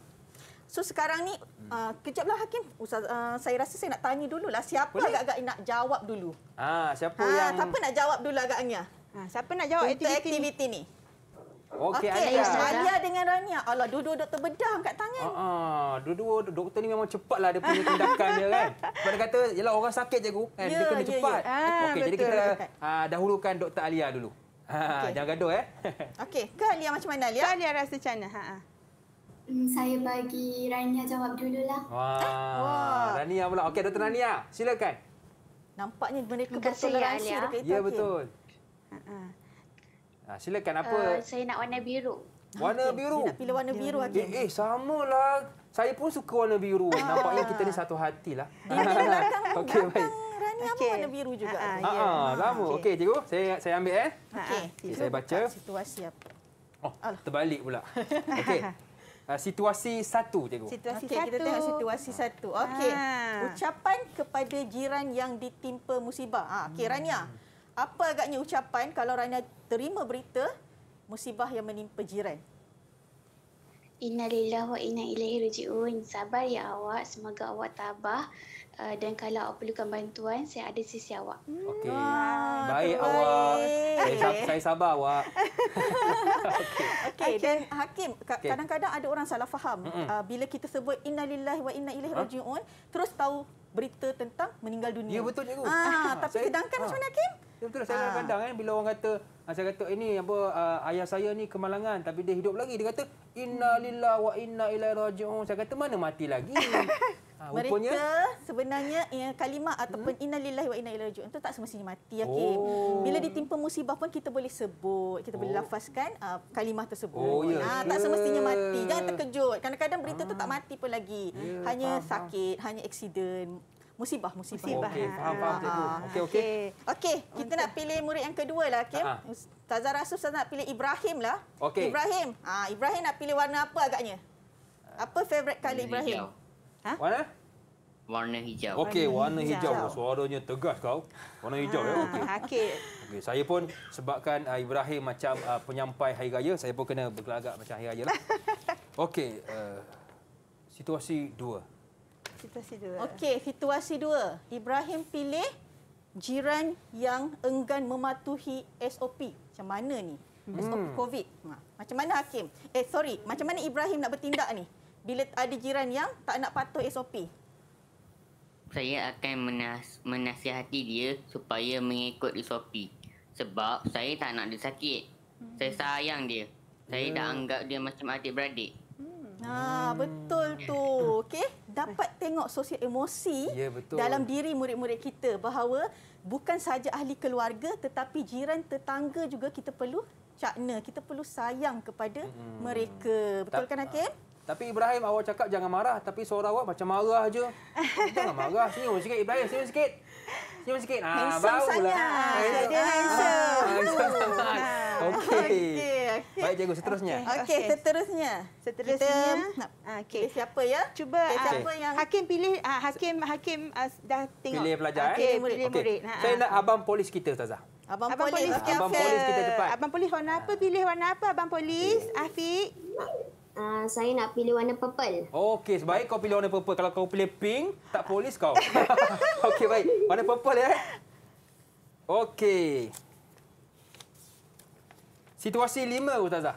So sekarang ni hmm. uh, kejaplah hakim. Ustaz uh, saya rasa saya nak tanya dululah siapa Boleh? agak-agak nak jawab dulu. Ah siapa ha, yang siapa nak jawab dulu agaknya? Ha, siapa nak jawab aktiviti, aktiviti ni? Okey okay, Alia. Alia dengan Rania. Allah dua-dua doktor bedah angkat tangan. Ha uh-uh, dua-dua doktor ni memang cepatlah dia punya tindakan dia kan. Pada kata ialah orang sakit je aku kan yeah, dia ya, kena yeah, ya. cepat. Yeah. Okey jadi kita uh, dahulukan doktor Alia dulu. Ha okay. jangan gaduh eh. Okey ke Alia macam mana Alia? Kak Alia rasa macam mana? Ha ah. Hmm, saya bagi Rania jawab dululah. Wah, Wah. Rania pula. Okey, Dr. Rania, silakan. Nampaknya mereka bertoleransi ya, dekat itu. Ya, betul. Okay. Uh, ha, silakan, apa? Uh, saya nak warna biru. Warna okay. biru? Dia nak pilih warna biru, Hakim. Eh, eh, lah. Saya pun suka warna biru. Ah. Nampaknya kita ni satu hati lah. Okey, baik. Rania okay. pun warna biru juga. Ha, ha, ya, ha, ha, ha. Okey, cikgu. Saya saya ambil. Eh. Okey, okay, saya baca. Situasi apa? Oh, terbalik pula. Okey. Ah, situasi satu cikgu. Situasi okay, satu. Kita tengok situasi ah. satu. Okey. Ha. Ucapan kepada jiran yang ditimpa musibah. Ha, Okey, hmm. Rania. Apa agaknya ucapan kalau Rania terima berita musibah yang menimpa jiran? Innalillahi wa inna ilaihi rajiun. Sabar ya awak, semoga awak tabah uh, dan kalau awak perlukan bantuan, saya ada sisi awak. Hmm. Okey. Baik terbaik. awak. Eh, saya, saya sabar awak. Okey. Okay. Dan Hakim, okay. kadang-kadang ada orang salah faham. Uh, bila kita sebut innalillahi wa inna ilaihi huh? rajiun, terus tahu berita tentang meninggal dunia. Ya betul juga. Ah, ah tapi saya, sedangkan ah. macam mana Hakim? Ya, betul saya ah. pandang kan bila orang kata ah, saya kata ini apa uh, ayah saya ni kemalangan tapi dia hidup lagi dia kata innalillahi wa inna ilaihi rajiun. Saya kata mana mati lagi? Ha, mereka rupanya? sebenarnya ya, kalimah hmm? ataupun hmm? innalillahi wa inna ilaihi rajiun itu tak semestinya mati ya oh. bila ditimpa musibah pun kita boleh sebut kita oh. boleh lafazkan uh, kalimah tersebut oh, yeah, ya ha, tak semestinya mati jangan terkejut kadang-kadang berita ah. tu tak ah. mati pun lagi yeah, hanya faham, sakit faham. hanya accident musibah musibah, musibah. okey okey okey okay, kita nak pilih murid yang kedua lah okey ustazah rasul saya nak pilih ibrahim lah okay. ibrahim ha, ibrahim nak pilih warna apa agaknya apa favorite color ibrahim Ha? Warna? Warna hijau. Okey, warna hijau. hijau. Oh, suaranya tegas kau. Warna hijau ya. Ah, Okey. Okey. Okay, saya pun sebabkan uh, Ibrahim macam uh, penyampai hari raya, saya pun kena bergelagak macam hari raya lah. Okey, uh, situasi dua. Situasi dua. Okey, situasi dua. Ibrahim pilih jiran yang enggan mematuhi SOP. Macam mana ni? Hmm. SOP COVID. Ha, macam mana Hakim? Eh, sorry. Macam mana Ibrahim nak bertindak ni? bila ada jiran yang tak nak patuh SOP? Saya akan menas menasihati dia supaya mengikut SOP. Sebab saya tak nak dia sakit. Hmm. Saya sayang dia. Saya hmm. dah anggap dia macam adik-beradik. Ha, betul hmm. tu. Okey, dapat tengok sosial emosi ya, dalam diri murid-murid kita bahawa bukan saja ahli keluarga tetapi jiran tetangga juga kita perlu cakna, kita perlu sayang kepada hmm. mereka. Betul Ta- kan Hakim? Tapi Ibrahim awak cakap jangan marah tapi suara awak macam marah aje. Jangan marah, senyum sikit Ibrahim, sini sikit. sini sikit. Ah, baulah. Handsome. Lah. Ah, okey. Okey. Baik cikgu, seterusnya. Okey, okay. seterusnya. Seterusnya. Kita, ah, okay. Kita siapa ya? Cuba okay. Ah, siapa yang Hakim pilih uh, Hakim Hakim uh, dah tengok. Pilih pelajar okay, eh. Murid, okay. murid. Okay. Saya nak abang polis kita Ustazah. Abang, abang polis, polis kita. Abang polis kita cepat. Abang polis warna apa? Pilih warna apa abang polis? Okay. Afiq. Uh, saya nak pilih warna purple. Okey, sebaik kau pilih warna purple. Kalau kau pilih pink, tak polis kau. Okey, baik. Warna purple ya. Okey. Situasi lima, Ustazah.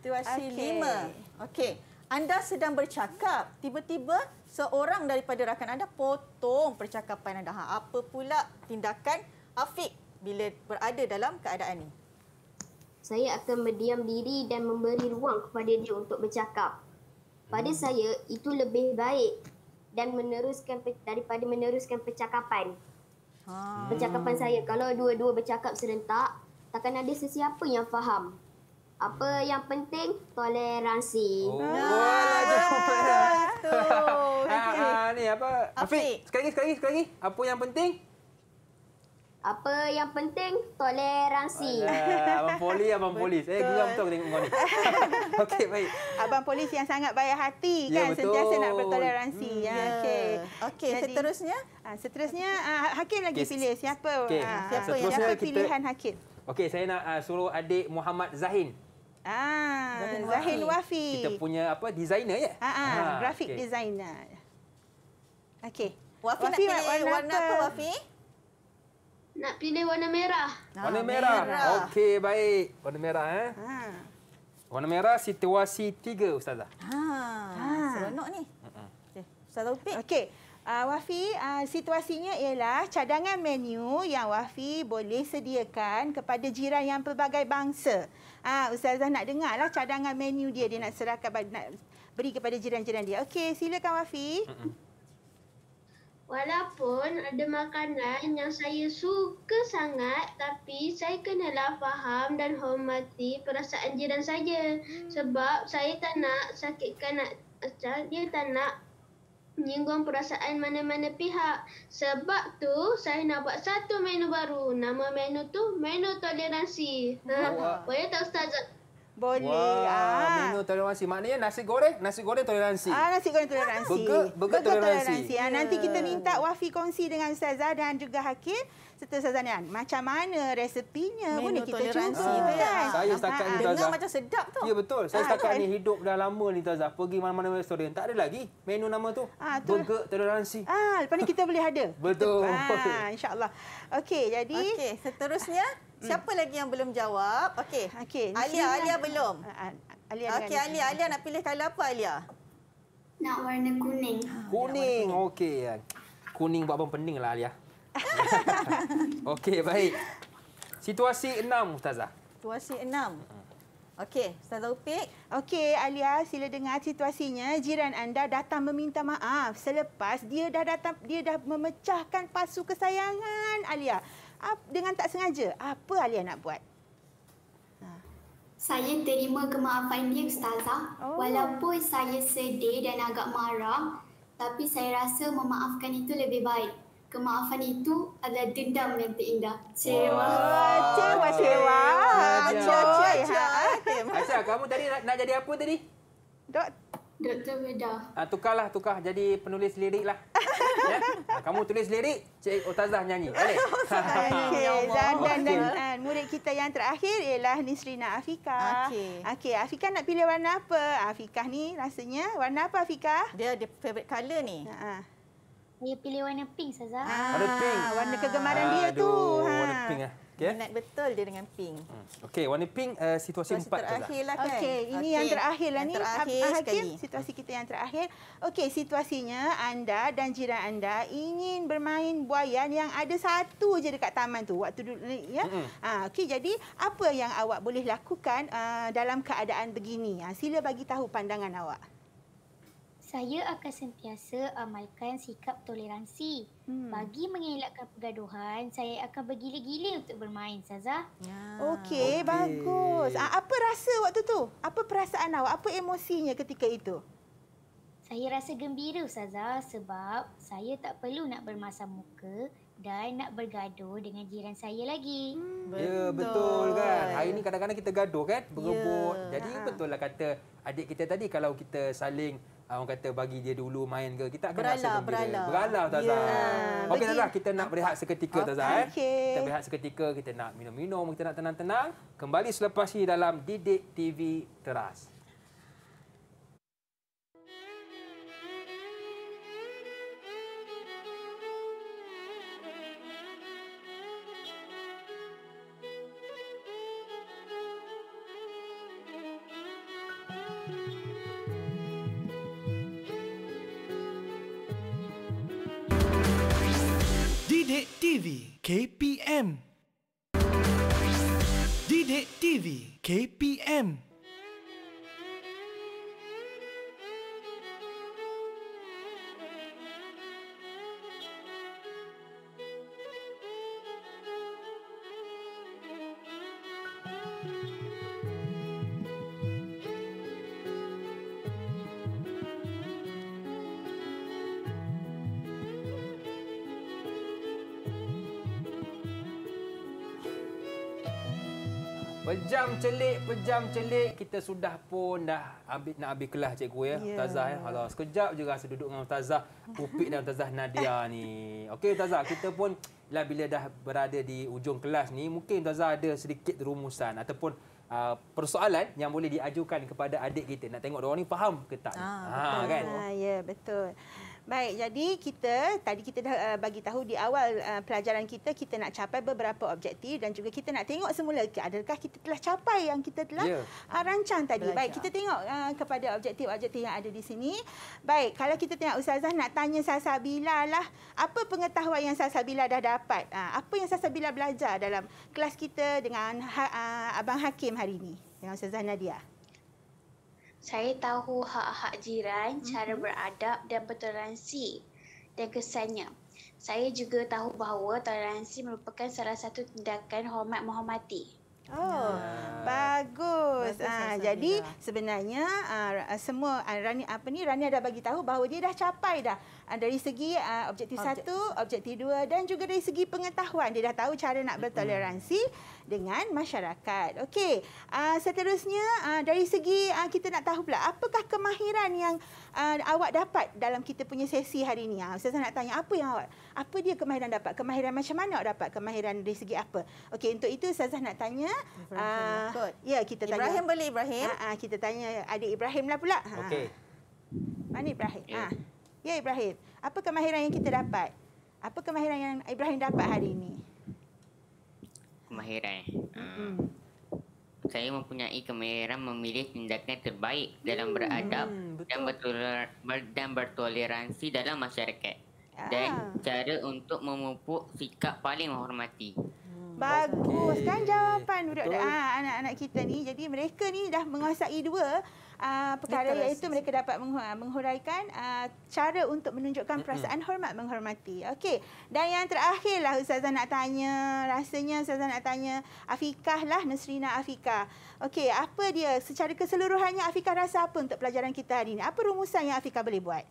Situasi okay. lima. Okey. Anda sedang bercakap. Tiba-tiba seorang daripada rakan anda potong percakapan anda. Ha, apa pula tindakan Afiq bila berada dalam keadaan ini? saya akan berdiam diri dan memberi ruang kepada dia untuk bercakap. Pada saya, itu lebih baik dan meneruskan daripada meneruskan percakapan. Hmm. Percakapan saya. Kalau dua-dua bercakap serentak, takkan ada sesiapa yang faham. Apa yang penting, toleransi. Oh. Wah, jom. Ini apa? Afiq, sekali lagi, sekali lagi, sekali lagi. Apa yang penting, apa yang penting toleransi. Alah, abang poli abang polis. Eh geram betul aku tengok kau ni. Okey baik. Abang polis yang sangat baik hati ya, kan ya, sentiasa nak bertoleransi. Hmm, ya. ya. Okey. Okey seterusnya. Ah, seterusnya ah, hakim lagi Kes. pilih siapa? Okay. Ah, siapa siapa pilihan kita... hakim? Okey saya nak uh, suruh adik Muhammad Zahin. Ah, Zahin Wafi. Kita punya apa designer ya? Ha, ha, ha grafik okay. designer. Okey. Wafi, Wafi nak pilih warna, warna apa Wafi? Nak pilih warna merah. Ah, warna merah. merah. Okey, baik. Warna merah eh. Ha. Warna merah situasi tiga, ustazah. Ha. ha seronok ni. Okey. Ustazah Upik. Okey. Uh, Wafi, uh, situasinya ialah cadangan menu yang Wafi boleh sediakan kepada jiran yang pelbagai bangsa. Uh, Ustazah nak dengarlah cadangan menu dia dia nak serahkan nak beri kepada jiran-jiran dia. Okey, silakan Wafi. Mm -mm. Walaupun ada makanan yang saya suka sangat tapi saya kenalah faham dan hormati perasaan jiran saja. hmm. sebab saya tak nak sakitkan dia tak nak menyinggung perasaan mana-mana pihak. Sebab tu saya nak buat satu menu baru. Nama menu tu menu toleransi. Boleh tak ustazah? Boleh. Wah, ah. menu toleransi. Maknanya nasi goreng, nasi goreng toleransi. Ah, nasi goreng toleransi. Burger, burger toleransi. toleransi. Yeah. Ah, nanti kita ya. minta Wafi kongsi dengan Ustazah dan juga Hakim serta Sazanian. Macam mana resepinya pun kita toleransi. cuba. Kan? Ah, kan? Saya setakat ni, Tazah. Dengar macam sedap tu. Ya, betul. Saya ah, setakat ni hidup dah lama ni, Tazah. Pergi mana-mana restoran. Tak ada lagi menu nama tu. Ah, tu burger lah. toleransi. Ah, lepas ni kita boleh ada. betul. Ah, InsyaAllah. Okey, jadi... Okey, seterusnya... Hmm. Siapa lagi yang belum jawab? Okey. Okey. Alia, Alia belum. Alia. Okey, Alia, Alia nak pilih kalau apa Alia? Nak warna kuning. Ah, kuning. Okey. Ya. Kuning buat abang peninglah Alia. Okey, baik. Situasi enam, ustazah. Situasi enam. Okey, Ustazah Upik. Okey, Alia, sila dengar situasinya. Jiran anda datang meminta maaf selepas dia dah datang dia dah memecahkan pasu kesayangan, Alia dengan tak sengaja. Apa Alia nak buat? Ha. Saya terima kemaafan dia Ustazah. Oh. Walaupun saya sedih dan agak marah, tapi saya rasa memaafkan itu lebih baik. Kemaafan itu adalah dendam yang terindah. Cewa. Oh, cewa, cewa. Cewa, cewa. Aisyah, kamu tadi nak, jadi apa tadi? Dok, Dr. Weda. Ah, tukarlah, tukar jadi penulis lirik lah. ya? Ah, kamu tulis lirik, Cik Otazah nyanyi. Boleh? Ya, Okey, dan, dan, dan, ah, murid kita yang terakhir ialah Nisrina Afika. Okey. Okey, Afiqah nak pilih warna apa? Afika ni rasanya, warna apa Afika? Dia ada favorite color ni. Ha -ha. Dia pilih warna pink, Sazah. Ah, warna pink. Warna kegemaran Aduh, dia tu. Ha. Warna ha. pink lah. Okay. Connect betul dia dengan pink. Hmm. Okey, warna pink uh, situasi Terus empat. Terakhir lah kan. Okey, ini okay. yang terakhir lah ni. Terakhir ah, Hakim, situasi kita yang terakhir. Okey, situasinya anda dan jiran anda ingin bermain buayan yang ada satu je dekat taman tu. Waktu dulu ni, ya. Hmm. Ah, Okey, jadi apa yang awak boleh lakukan uh, dalam keadaan begini? Ah, sila bagi tahu pandangan awak. Saya akan sentiasa amalkan sikap toleransi. Hmm. Bagi mengelakkan pergaduhan, saya akan bergila-gila untuk bermain, Saza. Ya. Okey, okay. bagus. Ah, apa rasa waktu tu? Apa perasaan awak? Apa emosinya ketika itu? Saya rasa gembira, Saza, sebab saya tak perlu nak bermasa muka dan nak bergaduh dengan jiran saya lagi. Hmm. Ya, ya, betul. Ya, betul kan? Hari ini ya. kadang-kadang kita gaduh kan? Berebut. Ya. Jadi ah. betul lah kata adik kita tadi kalau kita saling Ah, orang kata bagi dia dulu main ke kita akan beralah, rasa gembira beralah, beralah Taza yeah. okey Taza kita nak berehat seketika okay. Taza eh. kita berehat seketika kita nak minum-minum kita nak tenang-tenang kembali selepas ini dalam Didik TV Teras pejam celik, pejam celik. Kita sudah pun dah ambil, nak habis kelas cikgu ya. ya. Ustazah yeah. ya. Alah, sekejap juga rasa duduk dengan Ustazah. Kupik dan Ustazah Nadia ni. Okey Ustazah, kita pun lah bila dah berada di ujung kelas ni, mungkin Ustazah ada sedikit rumusan ataupun uh, persoalan yang boleh diajukan kepada adik kita. Nak tengok mereka ni faham ke tak? Ah, ha, betul. Kan? Ah, ya, yeah, betul. Baik, jadi kita tadi kita dah eh, bagi tahu di awal uh, pelajaran kita kita nak capai beberapa objektif dan juga kita nak tengok semula adakah kita telah capai yang kita telah yeah. Ya. rancang tadi. Belajar. Baik, kita tengok eh, kepada objektif-objektif yang ada di sini. Baik, kalau kita tengok ustazah nak tanya Sasabila lah, apa pengetahuan yang Sasabila dah dapat? Ah, apa yang Sasabila belajar dalam kelas kita dengan ha, ah, abang Hakim hari ini? Dengan ustazah Nadia. Saya tahu hak-hak jiran, mm-hmm. cara mhm. beradab dan bertoleransi dan kesannya. Saya juga tahu bahawa toleransi merupakan salah satu tindakan hormat menghormati. Oh, ya. bagus. bagus ha, jadi sebenarnya uh, semua Rani apa ni Rani ada bagi tahu bahawa dia dah capai dah Ah, dari segi uh, objektif, objektif satu, objektif dua dan juga dari segi pengetahuan dia dah tahu cara nak bertoleransi dengan masyarakat. Okey, uh, seterusnya uh, dari segi uh, kita nak tahu pula apakah kemahiran yang uh, awak dapat dalam kita punya sesi hari ini. Uh, saya nak tanya apa yang awak apa dia kemahiran dapat? Kemahiran macam mana awak dapat? Kemahiran dari segi apa? Okey, untuk itu saya nak tanya Uh, ya, kita tanya Ibrahim boleh Ibrahim. Uh, uh, kita tanya adik Ibrahim lah pula. Okey. Mana Ibrahim? Okay. Ha. Ya Ibrahim, apa kemahiran yang kita dapat? Apa kemahiran yang Ibrahim dapat hari ini? Kemahiran? Mm-hmm. saya mempunyai kemahiran memilih tindakan terbaik dalam hmm. beradab hmm, dan, bertoler- dan bertoleransi dalam masyarakat. Ah. Dan cara untuk memupuk sikap paling menghormati. Hmm, Bagus kan jawapan budak-budak ah, anak-anak kita ni. Jadi mereka ni dah menguasai dua Ah, perkara iaitu mereka dapat ah, menghuraikan uh, cara untuk menunjukkan perasaan hormat menghormati. Okey. Dan yang terakhirlah Ustazah nak tanya, rasanya Ustazah nak tanya Afikah lah, Nasrina Afikah. Okey, apa dia secara keseluruhannya Afikah rasa apa untuk pelajaran kita hari ini? Apa rumusan yang Afikah boleh buat?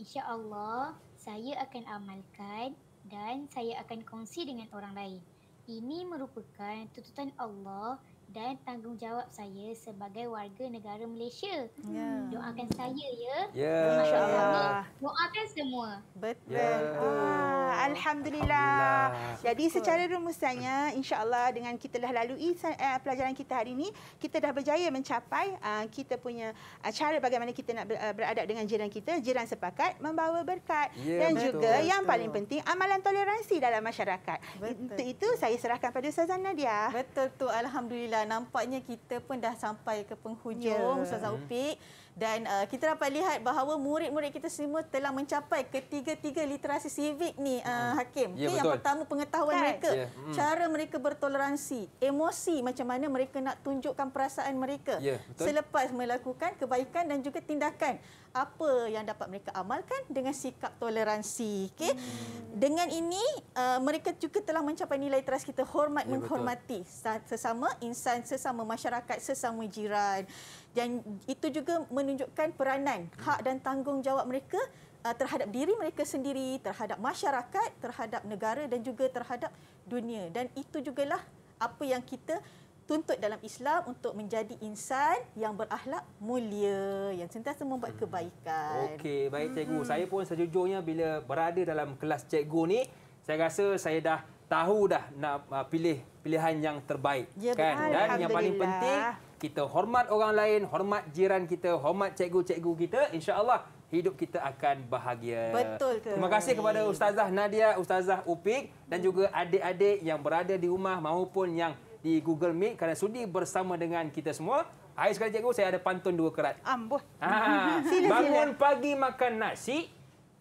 InsyaAllah, saya akan amalkan dan saya akan kongsi dengan orang lain. Ini merupakan tuntutan Allah dan tanggungjawab saya sebagai warga negara Malaysia. Yeah. Doakan saya ya. Ya. Yeah. Masya-Allah. Doakan semua. Betul. Yeah. Ah, Alhamdulillah. Alhamdulillah. Jadi secara rumusannya insya-Allah dengan kita dah lalui eh, pelajaran kita hari ini, kita dah berjaya mencapai uh, kita punya uh, cara bagaimana kita nak ber, uh, beradab dengan jiran kita, jiran sepakat membawa berkat yeah, dan betul, juga betul. yang paling penting amalan toleransi dalam masyarakat. Betul. Untuk itu saya serahkan pada Ustazah Nadia. Betul tu. Alhamdulillah nampaknya kita pun dah sampai ke penghujung yeah. Ustazah Upik. Dan uh, kita dapat lihat bahawa murid-murid kita semua telah mencapai ketiga-tiga literasi sivik ni uh, hmm. Hakim. Ya, okay, yang pertama pengetahuan kan? mereka, ya. Hmm. cara mereka bertoleransi, emosi macam mana mereka nak tunjukkan perasaan mereka ya, selepas melakukan kebaikan dan juga tindakan. Apa yang dapat mereka amalkan dengan sikap toleransi. Okay? Hmm. Dengan ini, uh, mereka juga telah mencapai nilai teras kita hormat-menghormati ya, sesama insan, sesama masyarakat, sesama jiran dan itu juga menunjukkan peranan hmm. hak dan tanggungjawab mereka uh, terhadap diri mereka sendiri terhadap masyarakat terhadap negara dan juga terhadap dunia dan itu jugalah apa yang kita tuntut dalam Islam untuk menjadi insan yang berakhlak mulia yang sentiasa membuat hmm. kebaikan okey baik cikgu hmm. saya pun sejujurnya bila berada dalam kelas cikgu ni saya rasa saya dah tahu dah nak uh, pilih pilihan yang terbaik ya, kan dan yang paling penting kita hormat orang lain, hormat jiran kita, hormat cikgu-cikgu kita, insya-Allah hidup kita akan bahagia. Betul ke? Terima kasih kepada Ustazah Nadia, Ustazah Upik dan juga adik-adik yang berada di rumah maupun yang di Google Meet kerana sudi bersama dengan kita semua. Hai sekali cikgu, saya ada pantun dua kerat. Ambo. Ah, bangun pagi makan nasi,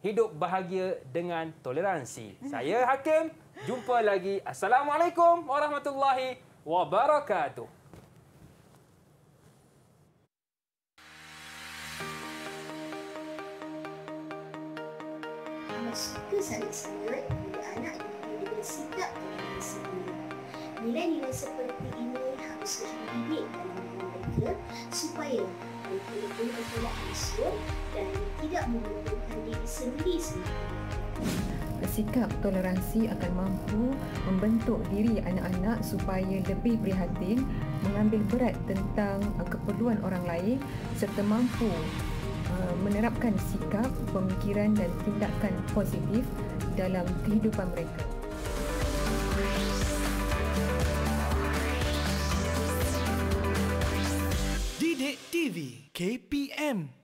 hidup bahagia dengan toleransi. Saya Hakim, jumpa lagi. Assalamualaikum warahmatullahi wabarakatuh. manusia sangat sangat anak dengan sikap dan sendiri. Nilai-nilai seperti ini harus dididik dalam mereka supaya mereka mempunyai tolak ansur dan tidak membutuhkan diri sendiri semata-mata. Sikap toleransi akan mampu membentuk diri anak-anak supaya lebih prihatin, mengambil berat tentang keperluan orang lain serta mampu Uh, menerapkan sikap, pemikiran dan tindakan positif dalam kehidupan mereka. Didik TV KPM